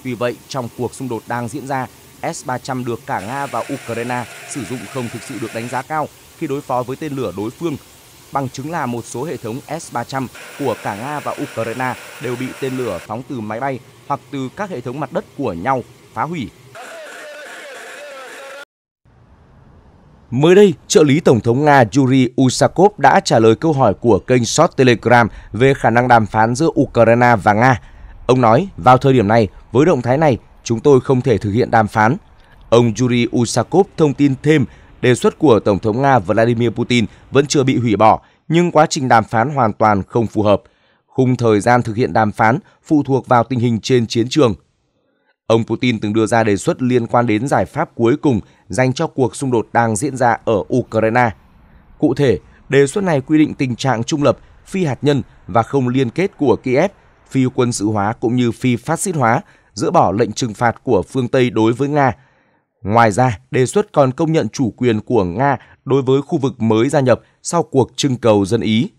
Vì vậy, trong cuộc xung đột đang diễn ra, S-300 được cả Nga và Ukraine sử dụng không thực sự được đánh giá cao khi đối phó với tên lửa đối phương bằng chứng là một số hệ thống S-300 của cả Nga và Ukraine đều bị tên lửa phóng từ máy bay hoặc từ các hệ thống mặt đất của nhau phá hủy. Mới đây, trợ lý Tổng thống Nga Yuri Usakov đã trả lời câu hỏi của kênh Short Telegram về khả năng đàm phán giữa Ukraine và Nga. Ông nói, vào thời điểm này, với động thái này, chúng tôi không thể thực hiện đàm phán. Ông Yuri Usakov thông tin thêm đề xuất của Tổng thống Nga Vladimir Putin vẫn chưa bị hủy bỏ, nhưng quá trình đàm phán hoàn toàn không phù hợp. Khung thời gian thực hiện đàm phán phụ thuộc vào tình hình trên chiến trường. Ông Putin từng đưa ra đề xuất liên quan đến giải pháp cuối cùng dành cho cuộc xung đột đang diễn ra ở Ukraine. Cụ thể, đề xuất này quy định tình trạng trung lập, phi hạt nhân và không liên kết của Kiev, phi quân sự hóa cũng như phi phát xít hóa, dỡ bỏ lệnh trừng phạt của phương Tây đối với Nga – Ngoài ra, đề xuất còn công nhận chủ quyền của Nga đối với khu vực mới gia nhập sau cuộc trưng cầu dân Ý.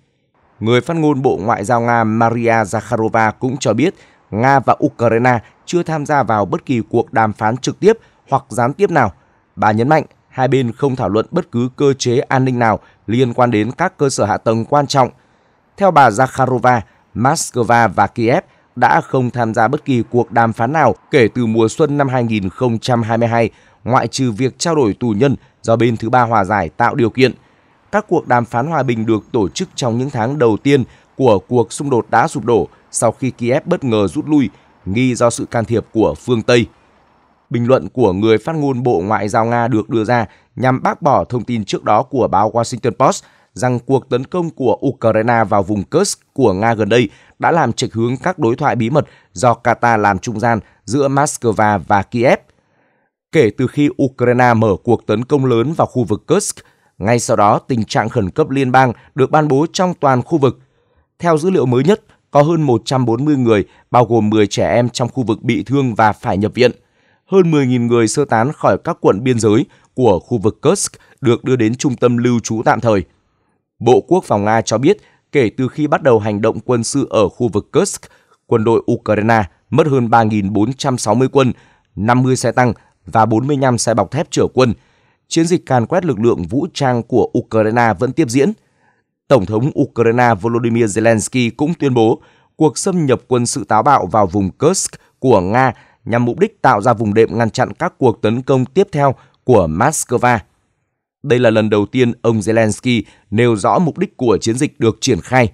Người phát ngôn Bộ Ngoại giao Nga Maria Zakharova cũng cho biết Nga và Ukraine chưa tham gia vào bất kỳ cuộc đàm phán trực tiếp hoặc gián tiếp nào. Bà nhấn mạnh hai bên không thảo luận bất cứ cơ chế an ninh nào liên quan đến các cơ sở hạ tầng quan trọng. Theo bà Zakharova, Moscow và Kiev đã không tham gia bất kỳ cuộc đàm phán nào kể từ mùa xuân năm 2022 ngoại trừ việc trao đổi tù nhân do bên thứ ba hòa giải tạo điều kiện. Các cuộc đàm phán hòa bình được tổ chức trong những tháng đầu tiên của cuộc xung đột đã sụp đổ sau khi Kiev bất ngờ rút lui, nghi do sự can thiệp của phương Tây. Bình luận của người phát ngôn Bộ Ngoại giao Nga được đưa ra nhằm bác bỏ thông tin trước đó của báo Washington Post rằng cuộc tấn công của Ukraine vào vùng Kursk của Nga gần đây đã làm trạch hướng các đối thoại bí mật do Qatar làm trung gian giữa Moscow và Kiev – kể từ khi Ukraine mở cuộc tấn công lớn vào khu vực Kursk. Ngay sau đó, tình trạng khẩn cấp liên bang được ban bố trong toàn khu vực. Theo dữ liệu mới nhất, có hơn 140 người, bao gồm 10 trẻ em trong khu vực bị thương và phải nhập viện. Hơn 10.000 người sơ tán khỏi các quận biên giới của khu vực Kursk được đưa đến trung tâm lưu trú tạm thời. Bộ Quốc phòng Nga cho biết, kể từ khi bắt đầu hành động quân sự ở khu vực Kursk, quân đội Ukraine mất hơn 3.460 quân, 50 xe tăng và 45 xe bọc thép chở quân. Chiến dịch càn quét lực lượng vũ trang của Ukraine vẫn tiếp diễn. Tổng thống Ukraine Volodymyr Zelensky cũng tuyên bố cuộc xâm nhập quân sự táo bạo vào vùng Kursk của Nga nhằm mục đích tạo ra vùng đệm ngăn chặn các cuộc tấn công tiếp theo của Moscow. Đây là lần đầu tiên ông Zelensky nêu rõ mục đích của chiến dịch được triển khai.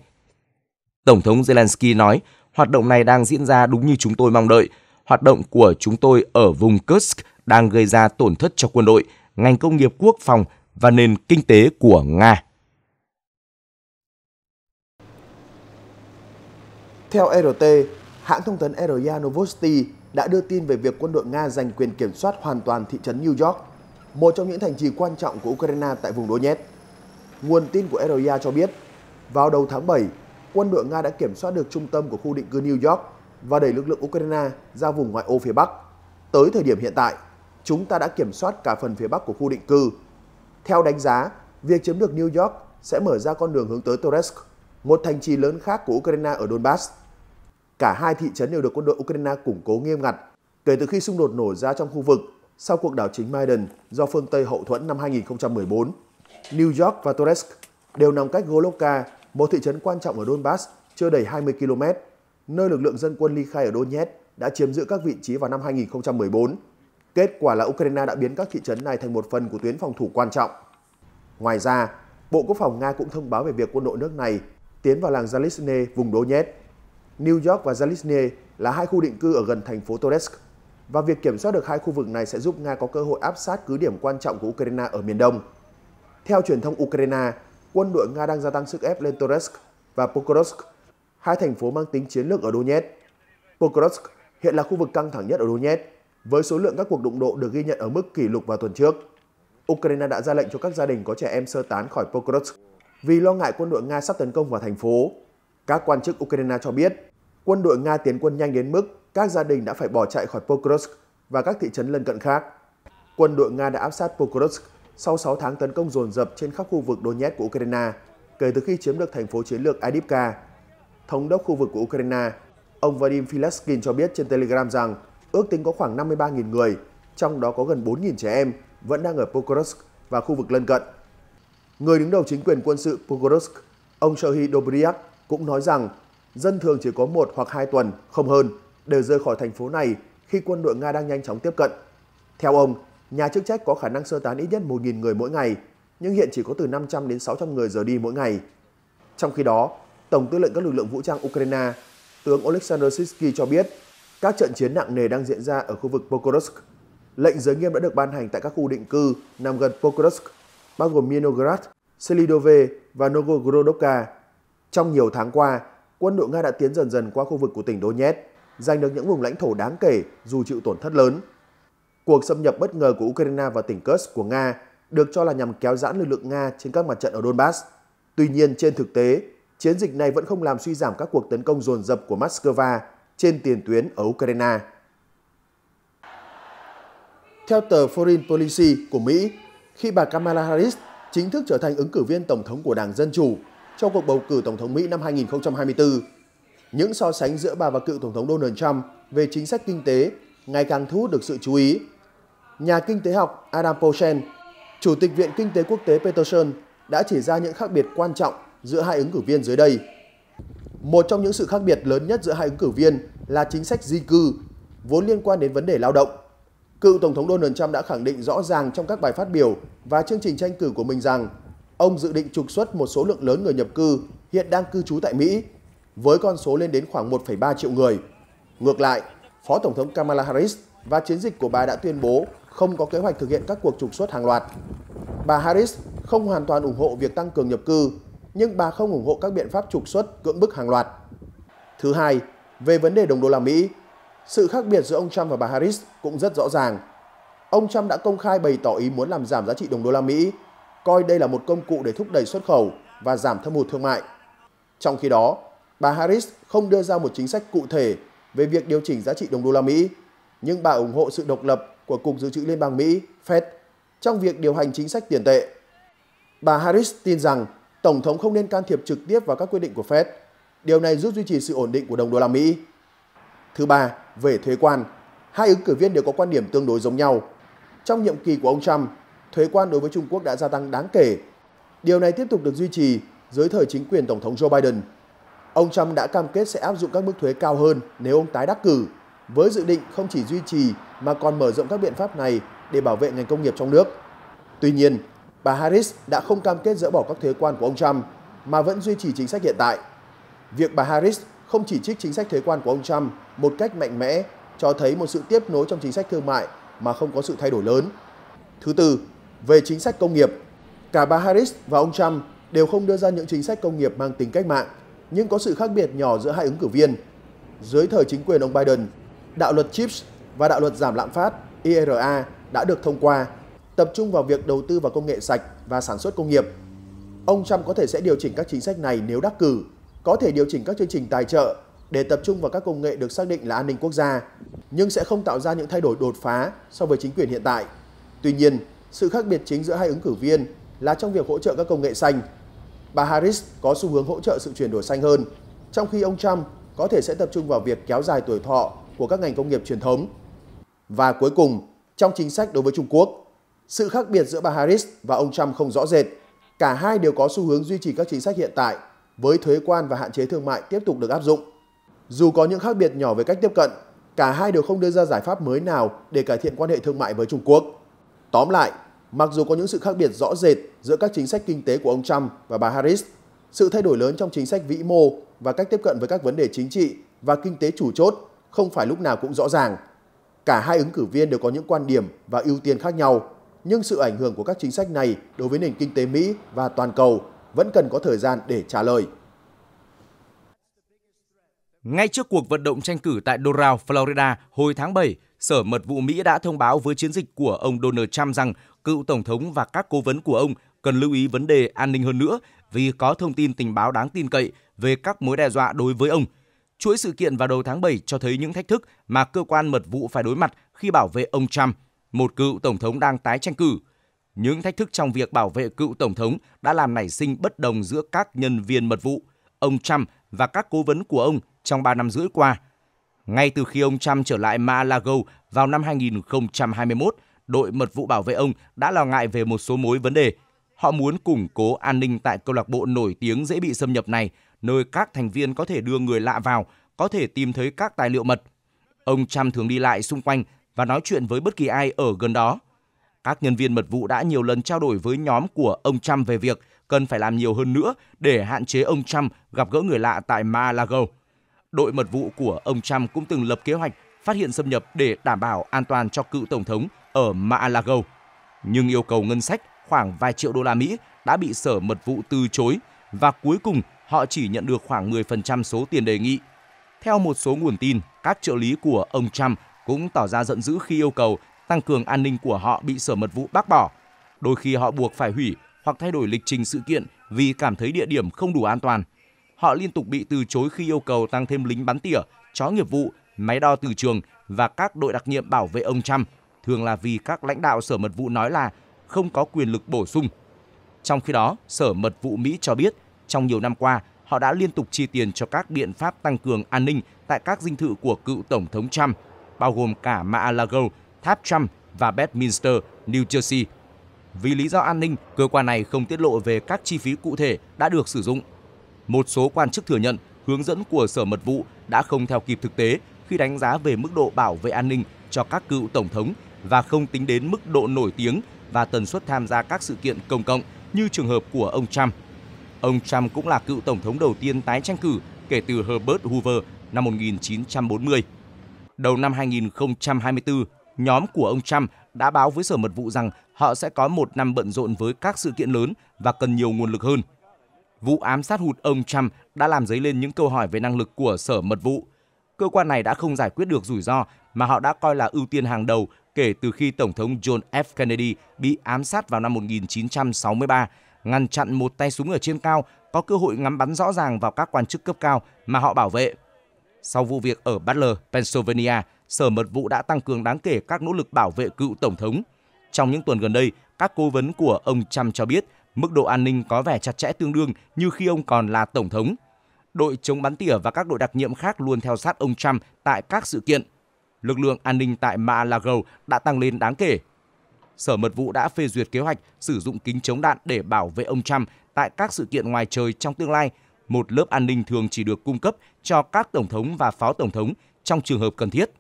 Tổng thống Zelensky nói, hoạt động này đang diễn ra đúng như chúng tôi mong đợi. Hoạt động của chúng tôi ở vùng Kursk đang gây ra tổn thất cho quân đội, ngành công nghiệp quốc phòng và nền kinh tế của Nga. Theo RT, hãng thông tấn RIA Novosti đã đưa tin về việc quân đội Nga giành quyền kiểm soát hoàn toàn thị trấn New York, một trong những thành trì quan trọng của Ukraine tại vùng Donetsk. Nguồn tin của RIA cho biết, vào đầu tháng 7, quân đội Nga đã kiểm soát được trung tâm của khu định cư New York và đẩy lực lượng Ukraine ra vùng ngoại ô phía Bắc. Tới thời điểm hiện tại, chúng ta đã kiểm soát cả phần phía bắc của khu định cư. Theo đánh giá, việc chiếm được New York sẽ mở ra con đường hướng tới Toretsk, một thành trì lớn khác của Ukraine ở Donbass. Cả hai thị trấn đều được quân đội Ukraine củng cố nghiêm ngặt kể từ khi xung đột nổ ra trong khu vực sau cuộc đảo chính Maidan do phương Tây hậu thuẫn năm 2014. New York và Toretsk đều nằm cách Golovka, một thị trấn quan trọng ở Donbass, chưa đầy 20 km, nơi lực lượng dân quân ly khai ở Donetsk đã chiếm giữ các vị trí vào năm 2014. Kết quả là Ukraine đã biến các thị trấn này thành một phần của tuyến phòng thủ quan trọng. Ngoài ra, Bộ Quốc phòng Nga cũng thông báo về việc quân đội nước này tiến vào làng Zalizne, vùng Donetsk. New York và Zalizne là hai khu định cư ở gần thành phố Toretsk và việc kiểm soát được hai khu vực này sẽ giúp Nga có cơ hội áp sát cứ điểm quan trọng của Ukraine ở miền đông. Theo truyền thông Ukraine, quân đội Nga đang gia tăng sức ép lên Toretsk và Pokrovsk, hai thành phố mang tính chiến lược ở Donetsk. Pokrovsk hiện là khu vực căng thẳng nhất ở Donetsk với số lượng các cuộc đụng độ được ghi nhận ở mức kỷ lục vào tuần trước. Ukraine đã ra lệnh cho các gia đình có trẻ em sơ tán khỏi Pokrovsk vì lo ngại quân đội Nga sắp tấn công vào thành phố. Các quan chức Ukraine cho biết, quân đội Nga tiến quân nhanh đến mức các gia đình đã phải bỏ chạy khỏi Pokrovsk và các thị trấn lân cận khác. Quân đội Nga đã áp sát Pokrovsk sau 6 tháng tấn công dồn dập trên khắp khu vực Donetsk của Ukraine kể từ khi chiếm được thành phố chiến lược Adivka. Thống đốc khu vực của Ukraine, ông Vadim Filaskin cho biết trên Telegram rằng ước tính có khoảng 53.000 người, trong đó có gần 4.000 trẻ em vẫn đang ở Pokrovsk và khu vực lân cận. Người đứng đầu chính quyền quân sự Pokrovsk, ông Serhiy Dobryak cũng nói rằng dân thường chỉ có một hoặc hai tuần, không hơn, để rời khỏi thành phố này khi quân đội Nga đang nhanh chóng tiếp cận. Theo ông, nhà chức trách có khả năng sơ tán ít nhất 1.000 người mỗi ngày, nhưng hiện chỉ có từ 500 đến 600 người rời đi mỗi ngày. Trong khi đó, Tổng tư lệnh các lực lượng vũ trang Ukraine, tướng Oleksandr Sisky cho biết các trận chiến nặng nề đang diễn ra ở khu vực Pokrovsk. Lệnh giới nghiêm đã được ban hành tại các khu định cư nằm gần Pokrovsk, bao gồm Minograd, Selidove và Novogorodovka. Trong nhiều tháng qua, quân đội Nga đã tiến dần dần qua khu vực của tỉnh Donetsk, giành được những vùng lãnh thổ đáng kể dù chịu tổn thất lớn. Cuộc xâm nhập bất ngờ của Ukraine vào tỉnh Kursk của Nga được cho là nhằm kéo giãn lực lượng Nga trên các mặt trận ở Donbass. Tuy nhiên, trên thực tế, chiến dịch này vẫn không làm suy giảm các cuộc tấn công dồn dập của Moscow trên tiền tuyến ở Ukraine. Theo tờ Foreign Policy của Mỹ, khi bà Kamala Harris chính thức trở thành ứng cử viên Tổng thống của Đảng Dân Chủ trong cuộc bầu cử Tổng thống Mỹ năm 2024, những so sánh giữa bà và cựu Tổng thống Donald Trump về chính sách kinh tế ngày càng thu hút được sự chú ý. Nhà kinh tế học Adam Posen, Chủ tịch Viện Kinh tế Quốc tế Peterson đã chỉ ra những khác biệt quan trọng giữa hai ứng cử viên dưới đây. Một trong những sự khác biệt lớn nhất giữa hai ứng cử viên là chính sách di cư, vốn liên quan đến vấn đề lao động. Cựu Tổng thống Donald Trump đã khẳng định rõ ràng trong các bài phát biểu và chương trình tranh cử của mình rằng ông dự định trục xuất một số lượng lớn người nhập cư hiện đang cư trú tại Mỹ, với con số lên đến khoảng 1,3 triệu người. Ngược lại, Phó Tổng thống Kamala Harris và chiến dịch của bà đã tuyên bố không có kế hoạch thực hiện các cuộc trục xuất hàng loạt. Bà Harris không hoàn toàn ủng hộ việc tăng cường nhập cư nhưng bà không ủng hộ các biện pháp trục xuất cưỡng bức hàng loạt. Thứ hai, về vấn đề đồng đô la Mỹ, sự khác biệt giữa ông Trump và bà Harris cũng rất rõ ràng. Ông Trump đã công khai bày tỏ ý muốn làm giảm giá trị đồng đô la Mỹ, coi đây là một công cụ để thúc đẩy xuất khẩu và giảm thâm hụt thương mại. Trong khi đó, bà Harris không đưa ra một chính sách cụ thể về việc điều chỉnh giá trị đồng đô la Mỹ, nhưng bà ủng hộ sự độc lập của Cục Dự trữ Liên bang Mỹ, Fed, trong việc điều hành chính sách tiền tệ. Bà Harris tin rằng Tổng thống không nên can thiệp trực tiếp vào các quyết định của Fed. Điều này giúp duy trì sự ổn định của đồng đô la Mỹ. Thứ ba, về thuế quan, hai ứng cử viên đều có quan điểm tương đối giống nhau. Trong nhiệm kỳ của ông Trump, thuế quan đối với Trung Quốc đã gia tăng đáng kể. Điều này tiếp tục được duy trì dưới thời chính quyền Tổng thống Joe Biden. Ông Trump đã cam kết sẽ áp dụng các mức thuế cao hơn nếu ông tái đắc cử, với dự định không chỉ duy trì mà còn mở rộng các biện pháp này để bảo vệ ngành công nghiệp trong nước. Tuy nhiên, bà Harris đã không cam kết dỡ bỏ các thuế quan của ông Trump mà vẫn duy trì chính sách hiện tại. Việc bà Harris không chỉ trích chính sách thuế quan của ông Trump một cách mạnh mẽ cho thấy một sự tiếp nối trong chính sách thương mại mà không có sự thay đổi lớn. Thứ tư, về chính sách công nghiệp, cả bà Harris và ông Trump đều không đưa ra những chính sách công nghiệp mang tính cách mạng, nhưng có sự khác biệt nhỏ giữa hai ứng cử viên. Dưới thời chính quyền ông Biden, đạo luật CHIPS và đạo luật giảm lạm phát IRA e đã được thông qua tập trung vào việc đầu tư vào công nghệ sạch và sản xuất công nghiệp. Ông Trump có thể sẽ điều chỉnh các chính sách này nếu đắc cử, có thể điều chỉnh các chương trình tài trợ để tập trung vào các công nghệ được xác định là an ninh quốc gia, nhưng sẽ không tạo ra những thay đổi đột phá so với chính quyền hiện tại. Tuy nhiên, sự khác biệt chính giữa hai ứng cử viên là trong việc hỗ trợ các công nghệ xanh. Bà Harris có xu hướng hỗ trợ sự chuyển đổi xanh hơn, trong khi ông Trump có thể sẽ tập trung vào việc kéo dài tuổi thọ của các ngành công nghiệp truyền thống. Và cuối cùng, trong chính sách đối với Trung Quốc, sự khác biệt giữa bà Harris và ông Trump không rõ rệt. Cả hai đều có xu hướng duy trì các chính sách hiện tại với thuế quan và hạn chế thương mại tiếp tục được áp dụng. Dù có những khác biệt nhỏ về cách tiếp cận, cả hai đều không đưa ra giải pháp mới nào để cải thiện quan hệ thương mại với Trung Quốc. Tóm lại, mặc dù có những sự khác biệt rõ rệt giữa các chính sách kinh tế của ông Trump và bà Harris, sự thay đổi lớn trong chính sách vĩ mô và cách tiếp cận với các vấn đề chính trị và kinh tế chủ chốt không phải lúc nào cũng rõ ràng. Cả hai ứng cử viên đều có những quan điểm và ưu tiên khác nhau nhưng sự ảnh hưởng của các chính sách này đối với nền kinh tế Mỹ và toàn cầu vẫn cần có thời gian để trả lời. Ngay trước cuộc vận động tranh cử tại Doral, Florida hồi tháng 7, Sở Mật vụ Mỹ đã thông báo với chiến dịch của ông Donald Trump rằng cựu Tổng thống và các cố vấn của ông cần lưu ý vấn đề an ninh hơn nữa vì có thông tin tình báo đáng tin cậy về các mối đe dọa đối với ông. Chuỗi sự kiện vào đầu tháng 7 cho thấy những thách thức mà cơ quan mật vụ phải đối mặt khi bảo vệ ông Trump – một cựu tổng thống đang tái tranh cử. Những thách thức trong việc bảo vệ cựu tổng thống đã làm nảy sinh bất đồng giữa các nhân viên mật vụ, ông Trump và các cố vấn của ông trong 3 năm rưỡi qua. Ngay từ khi ông Trump trở lại Mar-a-Lago vào năm 2021, đội mật vụ bảo vệ ông đã lo ngại về một số mối vấn đề. Họ muốn củng cố an ninh tại câu lạc bộ nổi tiếng dễ bị xâm nhập này, nơi các thành viên có thể đưa người lạ vào, có thể tìm thấy các tài liệu mật. Ông Trump thường đi lại xung quanh và nói chuyện với bất kỳ ai ở gần đó. Các nhân viên mật vụ đã nhiều lần trao đổi với nhóm của ông Trump về việc cần phải làm nhiều hơn nữa để hạn chế ông Trump gặp gỡ người lạ tại Mar-a-Lago. Đội mật vụ của ông Trump cũng từng lập kế hoạch phát hiện xâm nhập để đảm bảo an toàn cho cựu tổng thống ở Mar-a-Lago. Nhưng yêu cầu ngân sách khoảng vài triệu đô la Mỹ đã bị sở mật vụ từ chối và cuối cùng họ chỉ nhận được khoảng 10% số tiền đề nghị. Theo một số nguồn tin, các trợ lý của ông Trump cũng tỏ ra giận dữ khi yêu cầu tăng cường an ninh của họ bị Sở Mật vụ bác bỏ. Đôi khi họ buộc phải hủy hoặc thay đổi lịch trình sự kiện vì cảm thấy địa điểm không đủ an toàn. Họ liên tục bị từ chối khi yêu cầu tăng thêm lính bắn tỉa, chó nghiệp vụ, máy đo từ trường và các đội đặc nhiệm bảo vệ ông Trump, thường là vì các lãnh đạo Sở Mật vụ nói là không có quyền lực bổ sung. Trong khi đó, Sở Mật vụ Mỹ cho biết, trong nhiều năm qua, họ đã liên tục chi tiền cho các biện pháp tăng cường an ninh tại các dinh thự của cựu Tổng thống Trump – bao gồm cả Mar-a-Lago, Tháp Trump và Bedminster, New Jersey. Vì lý do an ninh, cơ quan này không tiết lộ về các chi phí cụ thể đã được sử dụng. Một số quan chức thừa nhận hướng dẫn của Sở Mật vụ đã không theo kịp thực tế khi đánh giá về mức độ bảo vệ an ninh cho các cựu tổng thống và không tính đến mức độ nổi tiếng và tần suất tham gia các sự kiện công cộng như trường hợp của ông Trump. Ông Trump cũng là cựu tổng thống đầu tiên tái tranh cử kể từ Herbert Hoover năm 1940 đầu năm 2024, nhóm của ông Trump đã báo với Sở Mật vụ rằng họ sẽ có một năm bận rộn với các sự kiện lớn và cần nhiều nguồn lực hơn. Vụ ám sát hụt ông Trump đã làm dấy lên những câu hỏi về năng lực của Sở Mật vụ. Cơ quan này đã không giải quyết được rủi ro mà họ đã coi là ưu tiên hàng đầu kể từ khi Tổng thống John F. Kennedy bị ám sát vào năm 1963, ngăn chặn một tay súng ở trên cao có cơ hội ngắm bắn rõ ràng vào các quan chức cấp cao mà họ bảo vệ. Sau vụ việc ở Butler, Pennsylvania, Sở Mật vụ đã tăng cường đáng kể các nỗ lực bảo vệ cựu Tổng thống. Trong những tuần gần đây, các cố vấn của ông Trump cho biết mức độ an ninh có vẻ chặt chẽ tương đương như khi ông còn là Tổng thống. Đội chống bắn tỉa và các đội đặc nhiệm khác luôn theo sát ông Trump tại các sự kiện. Lực lượng an ninh tại Mar-a-Lago đã tăng lên đáng kể. Sở Mật vụ đã phê duyệt kế hoạch sử dụng kính chống đạn để bảo vệ ông Trump tại các sự kiện ngoài trời trong tương lai – một lớp an ninh thường chỉ được cung cấp cho các tổng thống và phó tổng thống trong trường hợp cần thiết.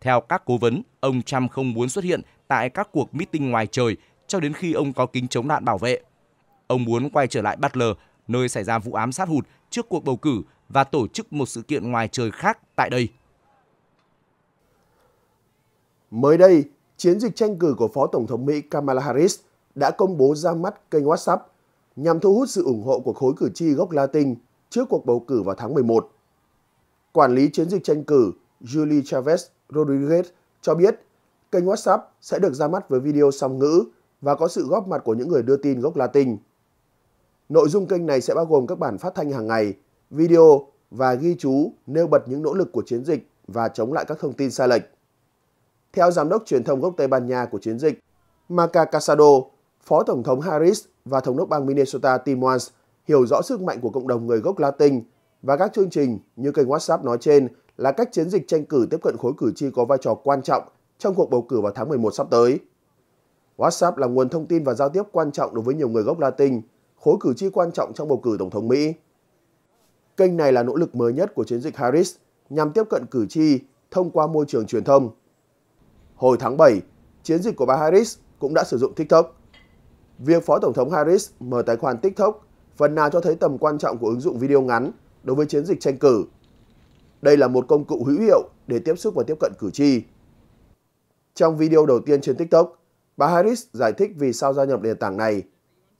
Theo các cố vấn, ông Trump không muốn xuất hiện tại các cuộc meeting ngoài trời cho đến khi ông có kính chống đạn bảo vệ. Ông muốn quay trở lại Butler, nơi xảy ra vụ ám sát hụt trước cuộc bầu cử và tổ chức một sự kiện ngoài trời khác tại đây. Mới đây, chiến dịch tranh cử của Phó Tổng thống Mỹ Kamala Harris đã công bố ra mắt kênh WhatsApp nhằm thu hút sự ủng hộ của khối cử tri gốc Latin trước cuộc bầu cử vào tháng 11. Quản lý chiến dịch tranh cử Julie Chavez Rodriguez cho biết kênh WhatsApp sẽ được ra mắt với video song ngữ và có sự góp mặt của những người đưa tin gốc Latin. Nội dung kênh này sẽ bao gồm các bản phát thanh hàng ngày, video và ghi chú nêu bật những nỗ lực của chiến dịch và chống lại các thông tin sai lệch. Theo giám đốc truyền thông gốc Tây Ban Nha của chiến dịch, Maca Casado, Phó Tổng thống Harris và Thống đốc bang Minnesota Tim Walz hiểu rõ sức mạnh của cộng đồng người gốc Latin và các chương trình như kênh WhatsApp nói trên là cách chiến dịch tranh cử tiếp cận khối cử tri có vai trò quan trọng trong cuộc bầu cử vào tháng 11 sắp tới. WhatsApp là nguồn thông tin và giao tiếp quan trọng đối với nhiều người gốc Latin, khối cử tri quan trọng trong bầu cử Tổng thống Mỹ. Kênh này là nỗ lực mới nhất của chiến dịch Harris nhằm tiếp cận cử tri thông qua môi trường truyền thông. Hồi tháng 7, chiến dịch của bà Harris cũng đã sử dụng TikTok Việc Phó Tổng thống Harris mở tài khoản TikTok phần nào cho thấy tầm quan trọng của ứng dụng video ngắn đối với chiến dịch tranh cử. Đây là một công cụ hữu hiệu để tiếp xúc và tiếp cận cử tri. Trong video đầu tiên trên TikTok, bà Harris giải thích vì sao gia nhập nền tảng này.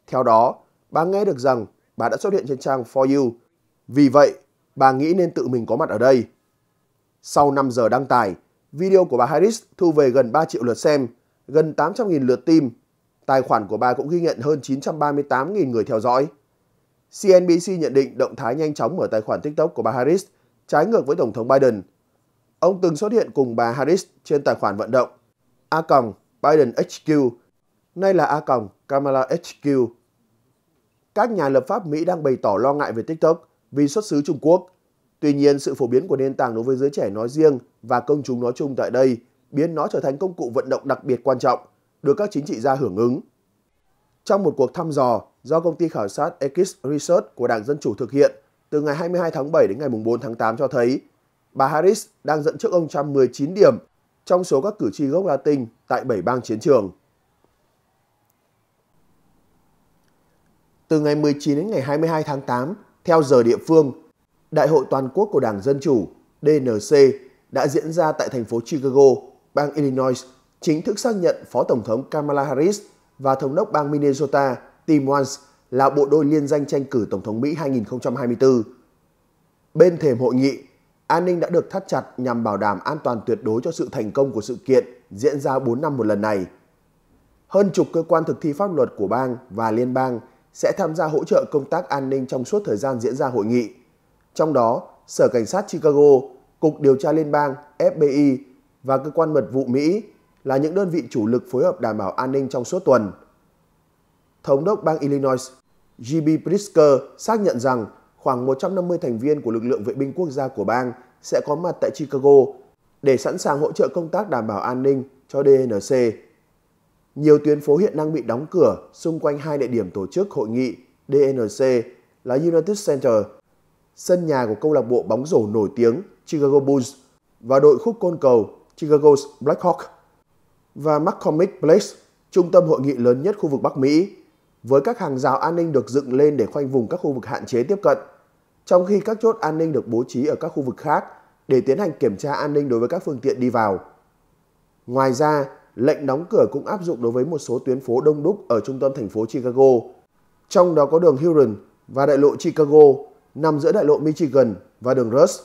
Theo đó, bà nghe được rằng bà đã xuất hiện trên trang For You. Vì vậy, bà nghĩ nên tự mình có mặt ở đây. Sau 5 giờ đăng tải, video của bà Harris thu về gần 3 triệu lượt xem, gần 800.000 lượt tim Tài khoản của bà cũng ghi nhận hơn 938.000 người theo dõi. CNBC nhận định động thái nhanh chóng mở tài khoản TikTok của bà Harris trái ngược với Tổng thống Biden. Ông từng xuất hiện cùng bà Harris trên tài khoản vận động A Biden HQ, nay là A Kamala HQ. Các nhà lập pháp Mỹ đang bày tỏ lo ngại về TikTok vì xuất xứ Trung Quốc. Tuy nhiên, sự phổ biến của nền tảng đối với giới trẻ nói riêng và công chúng nói chung tại đây biến nó trở thành công cụ vận động đặc biệt quan trọng được các chính trị gia hưởng ứng. Trong một cuộc thăm dò do công ty khảo sát X Research của Đảng Dân Chủ thực hiện từ ngày 22 tháng 7 đến ngày 4 tháng 8 cho thấy, bà Harris đang dẫn trước ông Trump 19 điểm trong số các cử tri gốc Latin tại 7 bang chiến trường. Từ ngày 19 đến ngày 22 tháng 8, theo giờ địa phương, Đại hội Toàn quốc của Đảng Dân Chủ DNC đã diễn ra tại thành phố Chicago, bang Illinois, chính thức xác nhận Phó Tổng thống Kamala Harris và Thống đốc bang Minnesota Tim Walz là bộ đôi liên danh tranh cử Tổng thống Mỹ 2024. Bên thềm hội nghị, an ninh đã được thắt chặt nhằm bảo đảm an toàn tuyệt đối cho sự thành công của sự kiện diễn ra 4 năm một lần này. Hơn chục cơ quan thực thi pháp luật của bang và liên bang sẽ tham gia hỗ trợ công tác an ninh trong suốt thời gian diễn ra hội nghị. Trong đó, Sở Cảnh sát Chicago, Cục Điều tra Liên bang FBI và Cơ quan Mật vụ Mỹ là những đơn vị chủ lực phối hợp đảm bảo an ninh trong suốt tuần. Thống đốc bang Illinois G.B. Pritzker xác nhận rằng khoảng 150 thành viên của lực lượng vệ binh quốc gia của bang sẽ có mặt tại Chicago để sẵn sàng hỗ trợ công tác đảm bảo an ninh cho DNC. Nhiều tuyến phố hiện đang bị đóng cửa xung quanh hai địa điểm tổ chức hội nghị DNC là United Center, sân nhà của câu lạc bộ bóng rổ nổi tiếng Chicago Bulls và đội khúc côn cầu Chicago's Blackhawks và McCormick Place, trung tâm hội nghị lớn nhất khu vực Bắc Mỹ, với các hàng rào an ninh được dựng lên để khoanh vùng các khu vực hạn chế tiếp cận, trong khi các chốt an ninh được bố trí ở các khu vực khác để tiến hành kiểm tra an ninh đối với các phương tiện đi vào. Ngoài ra, lệnh đóng cửa cũng áp dụng đối với một số tuyến phố đông đúc ở trung tâm thành phố Chicago, trong đó có đường Huron và đại lộ Chicago nằm giữa đại lộ Michigan và đường Rush.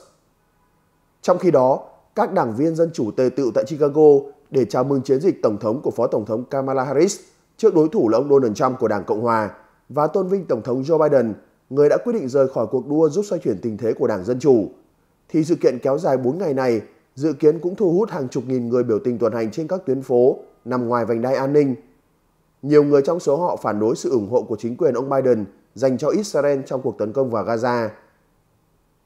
Trong khi đó, các đảng viên dân chủ tề tựu tại Chicago để chào mừng chiến dịch tổng thống của Phó Tổng thống Kamala Harris trước đối thủ là ông Donald Trump của Đảng Cộng Hòa và tôn vinh Tổng thống Joe Biden, người đã quyết định rời khỏi cuộc đua giúp xoay chuyển tình thế của Đảng Dân Chủ. Thì sự kiện kéo dài 4 ngày này dự kiến cũng thu hút hàng chục nghìn người biểu tình tuần hành trên các tuyến phố nằm ngoài vành đai an ninh. Nhiều người trong số họ phản đối sự ủng hộ của chính quyền ông Biden dành cho Israel trong cuộc tấn công vào Gaza.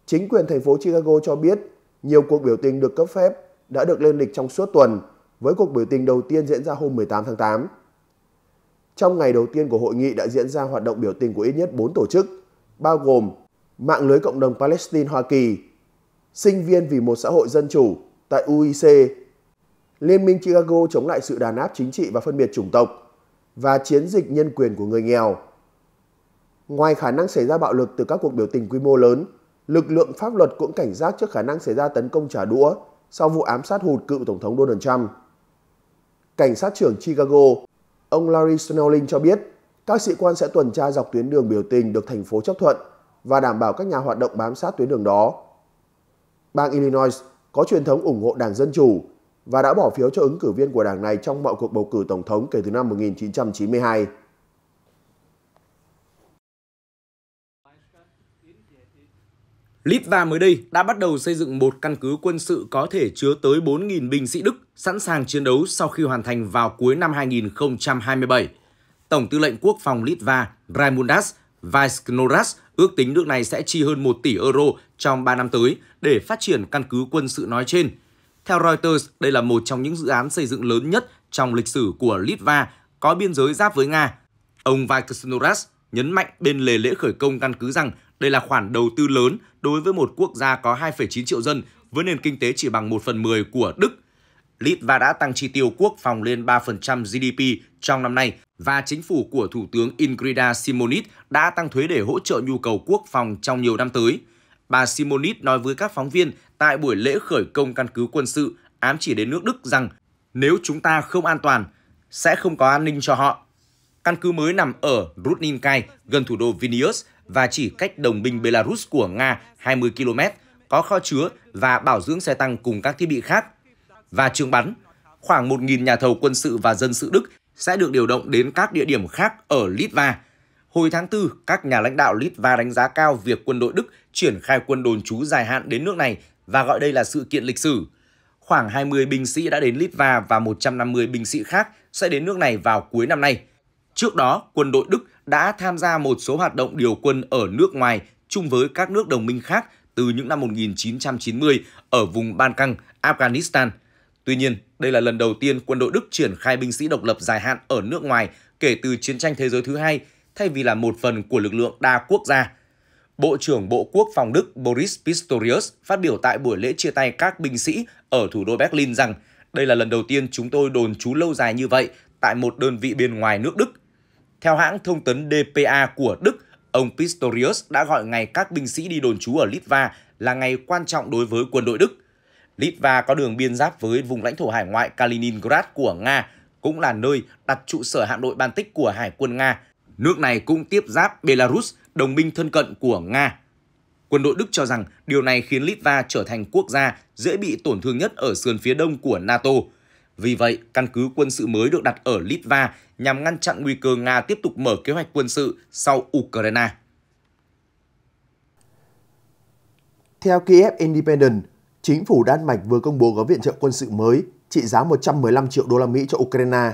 Chính quyền thành phố Chicago cho biết nhiều cuộc biểu tình được cấp phép đã được lên lịch trong suốt tuần – với cuộc biểu tình đầu tiên diễn ra hôm 18 tháng 8. Trong ngày đầu tiên của hội nghị đã diễn ra hoạt động biểu tình của ít nhất 4 tổ chức, bao gồm Mạng lưới Cộng đồng Palestine Hoa Kỳ, Sinh viên vì một xã hội dân chủ tại UIC, Liên minh Chicago chống lại sự đàn áp chính trị và phân biệt chủng tộc và chiến dịch nhân quyền của người nghèo. Ngoài khả năng xảy ra bạo lực từ các cuộc biểu tình quy mô lớn, lực lượng pháp luật cũng cảnh giác trước khả năng xảy ra tấn công trả đũa sau vụ ám sát hụt cựu Tổng thống Donald Trump. Cảnh sát trưởng Chicago, ông Larry Snelling cho biết các sĩ quan sẽ tuần tra dọc tuyến đường biểu tình được thành phố chấp thuận và đảm bảo các nhà hoạt động bám sát tuyến đường đó. Bang Illinois có truyền thống ủng hộ Đảng Dân Chủ và đã bỏ phiếu cho ứng cử viên của đảng này trong mọi cuộc bầu cử tổng thống kể từ năm 1992. Litva mới đây đã bắt đầu xây dựng một căn cứ quân sự có thể chứa tới 4.000 binh sĩ Đức sẵn sàng chiến đấu sau khi hoàn thành vào cuối năm 2027. Tổng tư lệnh quốc phòng Litva Raimundas Vaisknoras ước tính nước này sẽ chi hơn 1 tỷ euro trong 3 năm tới để phát triển căn cứ quân sự nói trên. Theo Reuters, đây là một trong những dự án xây dựng lớn nhất trong lịch sử của Litva có biên giới giáp với Nga. Ông Vaisknoras nhấn mạnh bên lề lễ khởi công căn cứ rằng đây là khoản đầu tư lớn đối với một quốc gia có 2,9 triệu dân với nền kinh tế chỉ bằng 1 phần 10 của Đức. Litva đã tăng chi tiêu quốc phòng lên 3% GDP trong năm nay và chính phủ của Thủ tướng Ingrida Simonit đã tăng thuế để hỗ trợ nhu cầu quốc phòng trong nhiều năm tới. Bà Simonit nói với các phóng viên tại buổi lễ khởi công căn cứ quân sự ám chỉ đến nước Đức rằng nếu chúng ta không an toàn, sẽ không có an ninh cho họ. Căn cứ mới nằm ở Rudninkai, gần thủ đô Vilnius, và chỉ cách đồng minh Belarus của Nga 20 km, có kho chứa và bảo dưỡng xe tăng cùng các thiết bị khác. Và trường bắn, khoảng 1.000 nhà thầu quân sự và dân sự Đức sẽ được điều động đến các địa điểm khác ở Litva. Hồi tháng 4, các nhà lãnh đạo Litva đánh giá cao việc quân đội Đức triển khai quân đồn trú dài hạn đến nước này và gọi đây là sự kiện lịch sử. Khoảng 20 binh sĩ đã đến Litva và 150 binh sĩ khác sẽ đến nước này vào cuối năm nay. Trước đó, quân đội Đức đã tham gia một số hoạt động điều quân ở nước ngoài chung với các nước đồng minh khác từ những năm 1990 ở vùng Ban Căng, Afghanistan. Tuy nhiên, đây là lần đầu tiên quân đội Đức triển khai binh sĩ độc lập dài hạn ở nước ngoài kể từ chiến tranh thế giới thứ hai, thay vì là một phần của lực lượng đa quốc gia. Bộ trưởng Bộ Quốc phòng Đức Boris Pistorius phát biểu tại buổi lễ chia tay các binh sĩ ở thủ đô Berlin rằng đây là lần đầu tiên chúng tôi đồn trú lâu dài như vậy tại một đơn vị bên ngoài nước Đức theo hãng thông tấn DPA của Đức, ông Pistorius đã gọi ngày các binh sĩ đi đồn trú ở Litva là ngày quan trọng đối với quân đội Đức. Litva có đường biên giáp với vùng lãnh thổ hải ngoại Kaliningrad của Nga, cũng là nơi đặt trụ sở hạm đội Baltic của Hải quân Nga. Nước này cũng tiếp giáp Belarus, đồng minh thân cận của Nga. Quân đội Đức cho rằng điều này khiến Litva trở thành quốc gia dễ bị tổn thương nhất ở sườn phía đông của NATO. Vì vậy, căn cứ quân sự mới được đặt ở Litva nhằm ngăn chặn nguy cơ Nga tiếp tục mở kế hoạch quân sự sau Ukraine. Theo Kiev Independent, chính phủ Đan Mạch vừa công bố gói viện trợ quân sự mới trị giá 115 triệu đô la Mỹ cho Ukraine.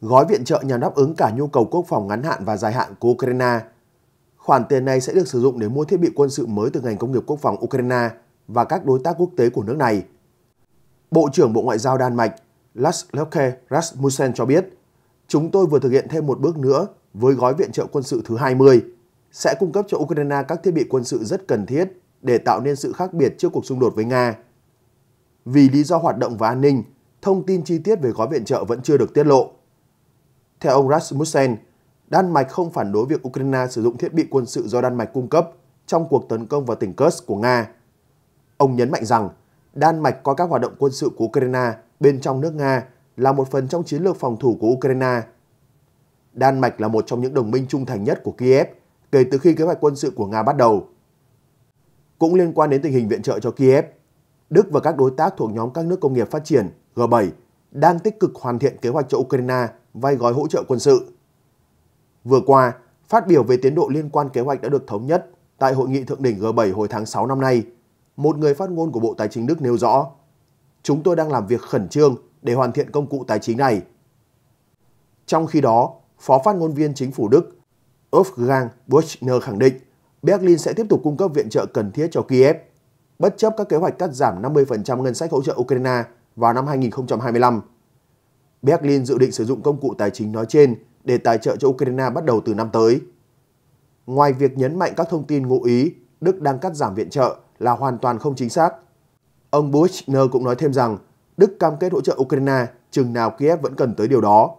Gói viện trợ nhằm đáp ứng cả nhu cầu quốc phòng ngắn hạn và dài hạn của Ukraine. Khoản tiền này sẽ được sử dụng để mua thiết bị quân sự mới từ ngành công nghiệp quốc phòng Ukraine và các đối tác quốc tế của nước này. Bộ trưởng Bộ Ngoại giao Đan Mạch Lars Løkke Rasmussen cho biết, chúng tôi vừa thực hiện thêm một bước nữa với gói viện trợ quân sự thứ 20, sẽ cung cấp cho Ukraine các thiết bị quân sự rất cần thiết để tạo nên sự khác biệt trước cuộc xung đột với Nga. Vì lý do hoạt động và an ninh, thông tin chi tiết về gói viện trợ vẫn chưa được tiết lộ. Theo ông Rasmussen, Đan Mạch không phản đối việc Ukraine sử dụng thiết bị quân sự do Đan Mạch cung cấp trong cuộc tấn công vào tỉnh Kursk của Nga. Ông nhấn mạnh rằng Đan Mạch coi các hoạt động quân sự của Ukraine bên trong nước Nga là một phần trong chiến lược phòng thủ của Ukraine. Đan Mạch là một trong những đồng minh trung thành nhất của Kiev kể từ khi kế hoạch quân sự của Nga bắt đầu. Cũng liên quan đến tình hình viện trợ cho Kiev, Đức và các đối tác thuộc nhóm các nước công nghiệp phát triển G7 đang tích cực hoàn thiện kế hoạch cho Ukraine vay gói hỗ trợ quân sự. Vừa qua, phát biểu về tiến độ liên quan kế hoạch đã được thống nhất tại hội nghị thượng đỉnh G7 hồi tháng 6 năm nay, một người phát ngôn của Bộ Tài chính Đức nêu rõ, Chúng tôi đang làm việc khẩn trương để hoàn thiện công cụ tài chính này. Trong khi đó, Phó phát ngôn viên chính phủ Đức Wolfgang Buchner khẳng định Berlin sẽ tiếp tục cung cấp viện trợ cần thiết cho Kiev, bất chấp các kế hoạch cắt giảm 50% ngân sách hỗ trợ Ukraine vào năm 2025. Berlin dự định sử dụng công cụ tài chính nói trên để tài trợ cho Ukraine bắt đầu từ năm tới. Ngoài việc nhấn mạnh các thông tin ngụ ý Đức đang cắt giảm viện trợ là hoàn toàn không chính xác, ông Buchner cũng nói thêm rằng Đức cam kết hỗ trợ Ukraine chừng nào Kiev vẫn cần tới điều đó.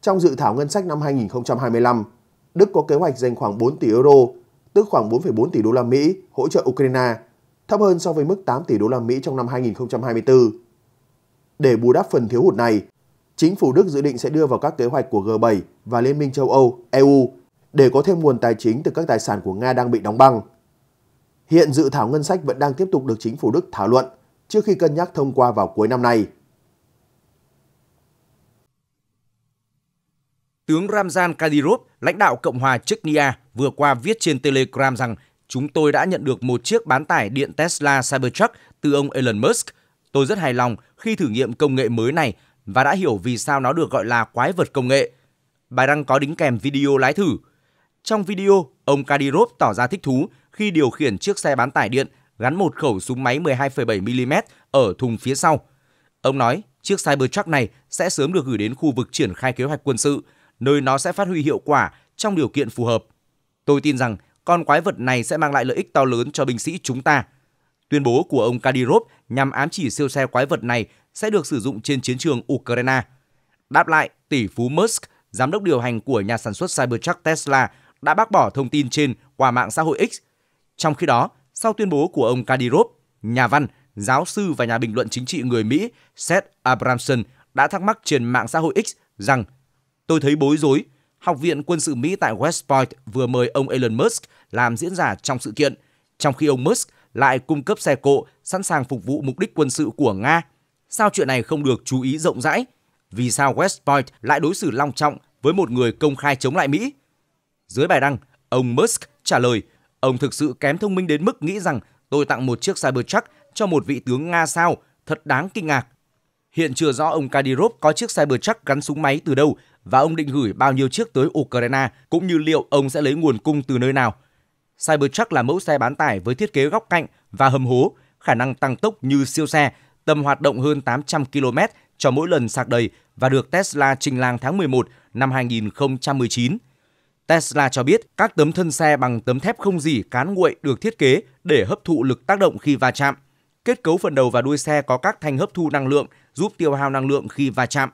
Trong dự thảo ngân sách năm 2025, Đức có kế hoạch dành khoảng 4 tỷ euro, tức khoảng 4,4 tỷ đô la Mỹ hỗ trợ Ukraine, thấp hơn so với mức 8 tỷ đô la Mỹ trong năm 2024. Để bù đắp phần thiếu hụt này, chính phủ Đức dự định sẽ đưa vào các kế hoạch của G7 và Liên minh châu Âu, EU để có thêm nguồn tài chính từ các tài sản của Nga đang bị đóng băng. Hiện dự thảo ngân sách vẫn đang tiếp tục được chính phủ Đức thảo luận trước khi cân nhắc thông qua vào cuối năm nay. Tướng Ramzan Kadyrov, lãnh đạo Cộng hòa Chechnya, vừa qua viết trên Telegram rằng chúng tôi đã nhận được một chiếc bán tải điện Tesla Cybertruck từ ông Elon Musk. Tôi rất hài lòng khi thử nghiệm công nghệ mới này và đã hiểu vì sao nó được gọi là quái vật công nghệ. Bài đăng có đính kèm video lái thử. Trong video, ông Kadyrov tỏ ra thích thú khi điều khiển chiếc xe bán tải điện gắn một khẩu súng máy 12,7mm ở thùng phía sau. Ông nói, chiếc Cybertruck này sẽ sớm được gửi đến khu vực triển khai kế hoạch quân sự, nơi nó sẽ phát huy hiệu quả trong điều kiện phù hợp. Tôi tin rằng con quái vật này sẽ mang lại lợi ích to lớn cho binh sĩ chúng ta. Tuyên bố của ông Kadyrov nhằm ám chỉ siêu xe quái vật này sẽ được sử dụng trên chiến trường Ukraine. Đáp lại, tỷ phú Musk, giám đốc điều hành của nhà sản xuất Cybertruck Tesla, đã bác bỏ thông tin trên qua mạng xã hội X. Trong khi đó, sau tuyên bố của ông Kadyrov, nhà văn, giáo sư và nhà bình luận chính trị người Mỹ Seth Abramson đã thắc mắc trên mạng xã hội X rằng Tôi thấy bối rối, Học viện Quân sự Mỹ tại West Point vừa mời ông Elon Musk làm diễn giả trong sự kiện, trong khi ông Musk lại cung cấp xe cộ sẵn sàng phục vụ mục đích quân sự của Nga. Sao chuyện này không được chú ý rộng rãi? Vì sao West Point lại đối xử long trọng với một người công khai chống lại Mỹ? Dưới bài đăng, ông Musk trả lời Ông thực sự kém thông minh đến mức nghĩ rằng tôi tặng một chiếc Cybertruck cho một vị tướng Nga sao, thật đáng kinh ngạc. Hiện chưa rõ ông Kadyrov có chiếc Cybertruck gắn súng máy từ đâu và ông định gửi bao nhiêu chiếc tới Ukraine, cũng như liệu ông sẽ lấy nguồn cung từ nơi nào. Cybertruck là mẫu xe bán tải với thiết kế góc cạnh và hầm hố, khả năng tăng tốc như siêu xe, tầm hoạt động hơn 800 km cho mỗi lần sạc đầy và được Tesla trình làng tháng 11 năm 2019. Tesla cho biết các tấm thân xe bằng tấm thép không dỉ cán nguội được thiết kế để hấp thụ lực tác động khi va chạm. Kết cấu phần đầu và đuôi xe có các thanh hấp thu năng lượng giúp tiêu hao năng lượng khi va chạm.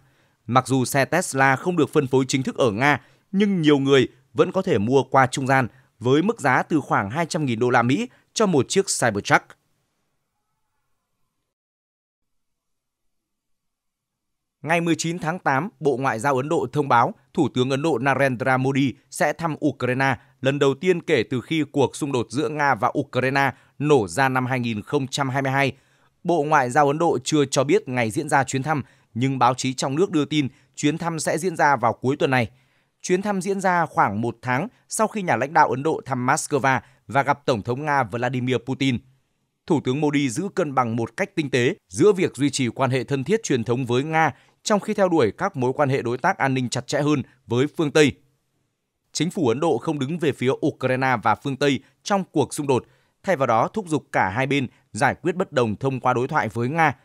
Mặc dù xe Tesla không được phân phối chính thức ở Nga, nhưng nhiều người vẫn có thể mua qua trung gian với mức giá từ khoảng 200.000 đô la Mỹ cho một chiếc Cybertruck. Ngày 19 tháng 8, Bộ Ngoại giao Ấn Độ thông báo Thủ tướng Ấn Độ Narendra Modi sẽ thăm Ukraine lần đầu tiên kể từ khi cuộc xung đột giữa Nga và Ukraine nổ ra năm 2022. Bộ Ngoại giao Ấn Độ chưa cho biết ngày diễn ra chuyến thăm, nhưng báo chí trong nước đưa tin chuyến thăm sẽ diễn ra vào cuối tuần này. Chuyến thăm diễn ra khoảng một tháng sau khi nhà lãnh đạo Ấn Độ thăm Moscow và gặp Tổng thống Nga Vladimir Putin. Thủ tướng Modi giữ cân bằng một cách tinh tế giữa việc duy trì quan hệ thân thiết truyền thống với Nga trong khi theo đuổi các mối quan hệ đối tác an ninh chặt chẽ hơn với phương Tây. Chính phủ Ấn Độ không đứng về phía Ukraine và phương Tây trong cuộc xung đột, thay vào đó thúc giục cả hai bên giải quyết bất đồng thông qua đối thoại với Nga.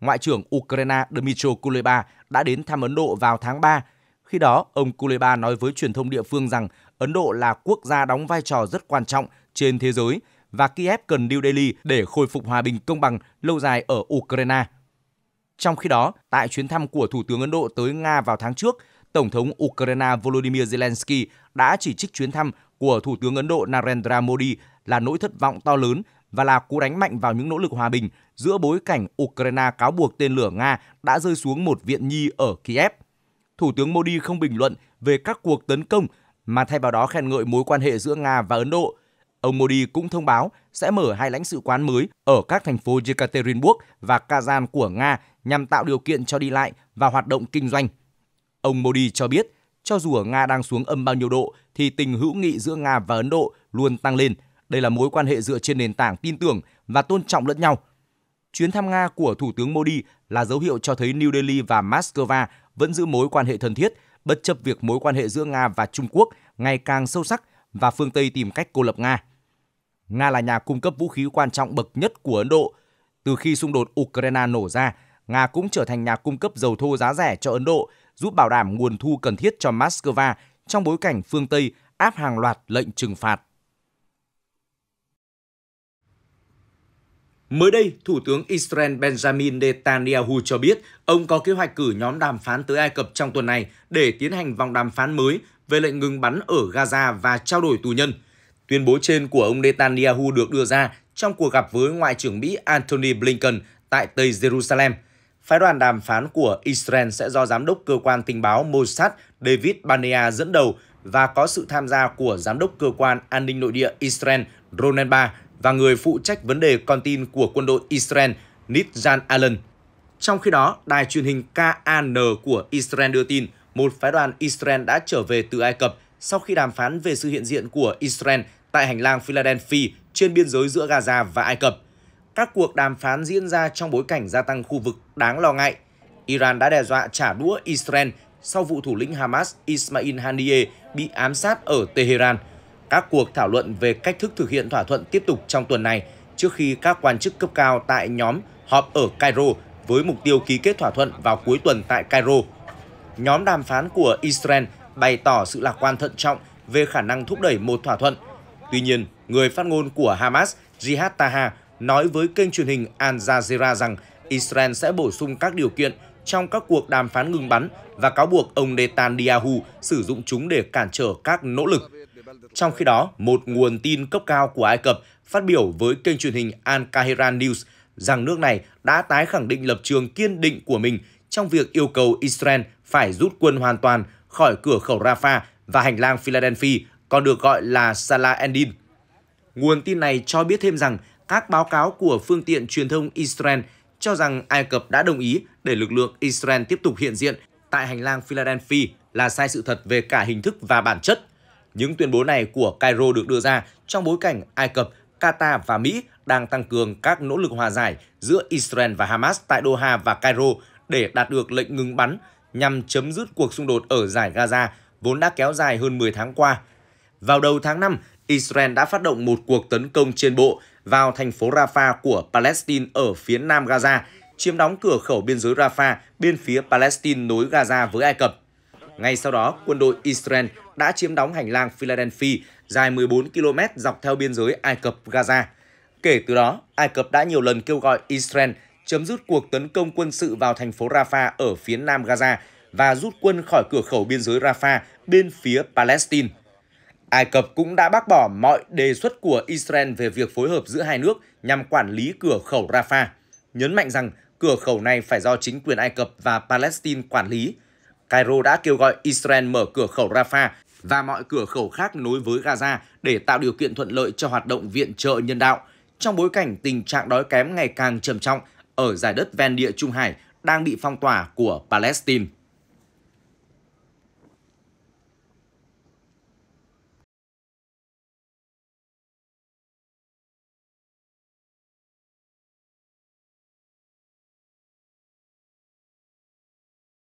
Ngoại trưởng Ukraine Dmytro Kuleba đã đến thăm Ấn Độ vào tháng 3. Khi đó, ông Kuleba nói với truyền thông địa phương rằng Ấn Độ là quốc gia đóng vai trò rất quan trọng trên thế giới và Kiev cần New Delhi để khôi phục hòa bình công bằng lâu dài ở Ukraine. Trong khi đó, tại chuyến thăm của Thủ tướng Ấn Độ tới Nga vào tháng trước, Tổng thống Ukraine Volodymyr Zelensky đã chỉ trích chuyến thăm của Thủ tướng Ấn Độ Narendra Modi là nỗi thất vọng to lớn và là cú đánh mạnh vào những nỗ lực hòa bình giữa bối cảnh Ukraine cáo buộc tên lửa Nga đã rơi xuống một viện nhi ở Kiev. Thủ tướng Modi không bình luận về các cuộc tấn công mà thay vào đó khen ngợi mối quan hệ giữa Nga và Ấn Độ. Ông Modi cũng thông báo sẽ mở hai lãnh sự quán mới ở các thành phố Yekaterinburg và Kazan của Nga nhằm tạo điều kiện cho đi lại và hoạt động kinh doanh. Ông Modi cho biết, cho dù ở Nga đang xuống âm bao nhiêu độ thì tình hữu nghị giữa Nga và Ấn Độ luôn tăng lên. Đây là mối quan hệ dựa trên nền tảng tin tưởng và tôn trọng lẫn nhau. Chuyến thăm Nga của Thủ tướng Modi là dấu hiệu cho thấy New Delhi và Moscow vẫn giữ mối quan hệ thân thiết, bất chấp việc mối quan hệ giữa Nga và Trung Quốc ngày càng sâu sắc và phương Tây tìm cách cô lập Nga. Nga là nhà cung cấp vũ khí quan trọng bậc nhất của Ấn Độ. Từ khi xung đột Ukraine nổ ra, Nga cũng trở thành nhà cung cấp dầu thô giá rẻ cho Ấn Độ, giúp bảo đảm nguồn thu cần thiết cho Moscow trong bối cảnh phương Tây áp hàng loạt lệnh trừng phạt. Mới đây, Thủ tướng Israel Benjamin Netanyahu cho biết ông có kế hoạch cử nhóm đàm phán tới Ai Cập trong tuần này để tiến hành vòng đàm phán mới về lệnh ngừng bắn ở Gaza và trao đổi tù nhân. Tuyên bố trên của ông Netanyahu được đưa ra trong cuộc gặp với Ngoại trưởng Mỹ Antony Blinken tại Tây Jerusalem – phái đoàn đàm phán của Israel sẽ do Giám đốc Cơ quan Tình báo Mossad David Banea dẫn đầu và có sự tham gia của Giám đốc Cơ quan An ninh Nội địa Israel Ronen Bar và người phụ trách vấn đề con tin của quân đội Israel Nitzan Allen. Trong khi đó, đài truyền hình KAN của Israel đưa tin một phái đoàn Israel đã trở về từ Ai Cập sau khi đàm phán về sự hiện diện của Israel tại hành lang Philadelphia trên biên giới giữa Gaza và Ai Cập các cuộc đàm phán diễn ra trong bối cảnh gia tăng khu vực đáng lo ngại. Iran đã đe dọa trả đũa Israel sau vụ thủ lĩnh Hamas Ismail Haniyeh bị ám sát ở Tehran. Các cuộc thảo luận về cách thức thực hiện thỏa thuận tiếp tục trong tuần này trước khi các quan chức cấp cao tại nhóm họp ở Cairo với mục tiêu ký kết thỏa thuận vào cuối tuần tại Cairo. Nhóm đàm phán của Israel bày tỏ sự lạc quan thận trọng về khả năng thúc đẩy một thỏa thuận. Tuy nhiên, người phát ngôn của Hamas Jihad Taha nói với kênh truyền hình Al Jazeera rằng Israel sẽ bổ sung các điều kiện trong các cuộc đàm phán ngừng bắn và cáo buộc ông Netanyahu sử dụng chúng để cản trở các nỗ lực. Trong khi đó, một nguồn tin cấp cao của Ai Cập phát biểu với kênh truyền hình Al Kahira News rằng nước này đã tái khẳng định lập trường kiên định của mình trong việc yêu cầu Israel phải rút quân hoàn toàn khỏi cửa khẩu Rafah và hành lang Philadelphia, còn được gọi là Salah Endin. Nguồn tin này cho biết thêm rằng các báo cáo của phương tiện truyền thông Israel cho rằng Ai Cập đã đồng ý để lực lượng Israel tiếp tục hiện diện tại hành lang Philadelphia là sai sự thật về cả hình thức và bản chất. Những tuyên bố này của Cairo được đưa ra trong bối cảnh Ai Cập, Qatar và Mỹ đang tăng cường các nỗ lực hòa giải giữa Israel và Hamas tại Doha và Cairo để đạt được lệnh ngừng bắn nhằm chấm dứt cuộc xung đột ở giải Gaza vốn đã kéo dài hơn 10 tháng qua. Vào đầu tháng 5, Israel đã phát động một cuộc tấn công trên bộ vào thành phố Rafah của Palestine ở phía nam Gaza, chiếm đóng cửa khẩu biên giới Rafah bên phía Palestine nối Gaza với Ai Cập. Ngay sau đó, quân đội Israel đã chiếm đóng hành lang Philadelphia dài 14 km dọc theo biên giới Ai Cập Gaza. Kể từ đó, Ai Cập đã nhiều lần kêu gọi Israel chấm dứt cuộc tấn công quân sự vào thành phố Rafah ở phía nam Gaza và rút quân khỏi cửa khẩu biên giới Rafah bên phía Palestine. Ai Cập cũng đã bác bỏ mọi đề xuất của Israel về việc phối hợp giữa hai nước nhằm quản lý cửa khẩu Rafah, nhấn mạnh rằng cửa khẩu này phải do chính quyền Ai Cập và Palestine quản lý. Cairo đã kêu gọi Israel mở cửa khẩu Rafah và mọi cửa khẩu khác nối với Gaza để tạo điều kiện thuận lợi cho hoạt động viện trợ nhân đạo trong bối cảnh tình trạng đói kém ngày càng trầm trọng ở giải đất ven địa Trung Hải đang bị phong tỏa của Palestine.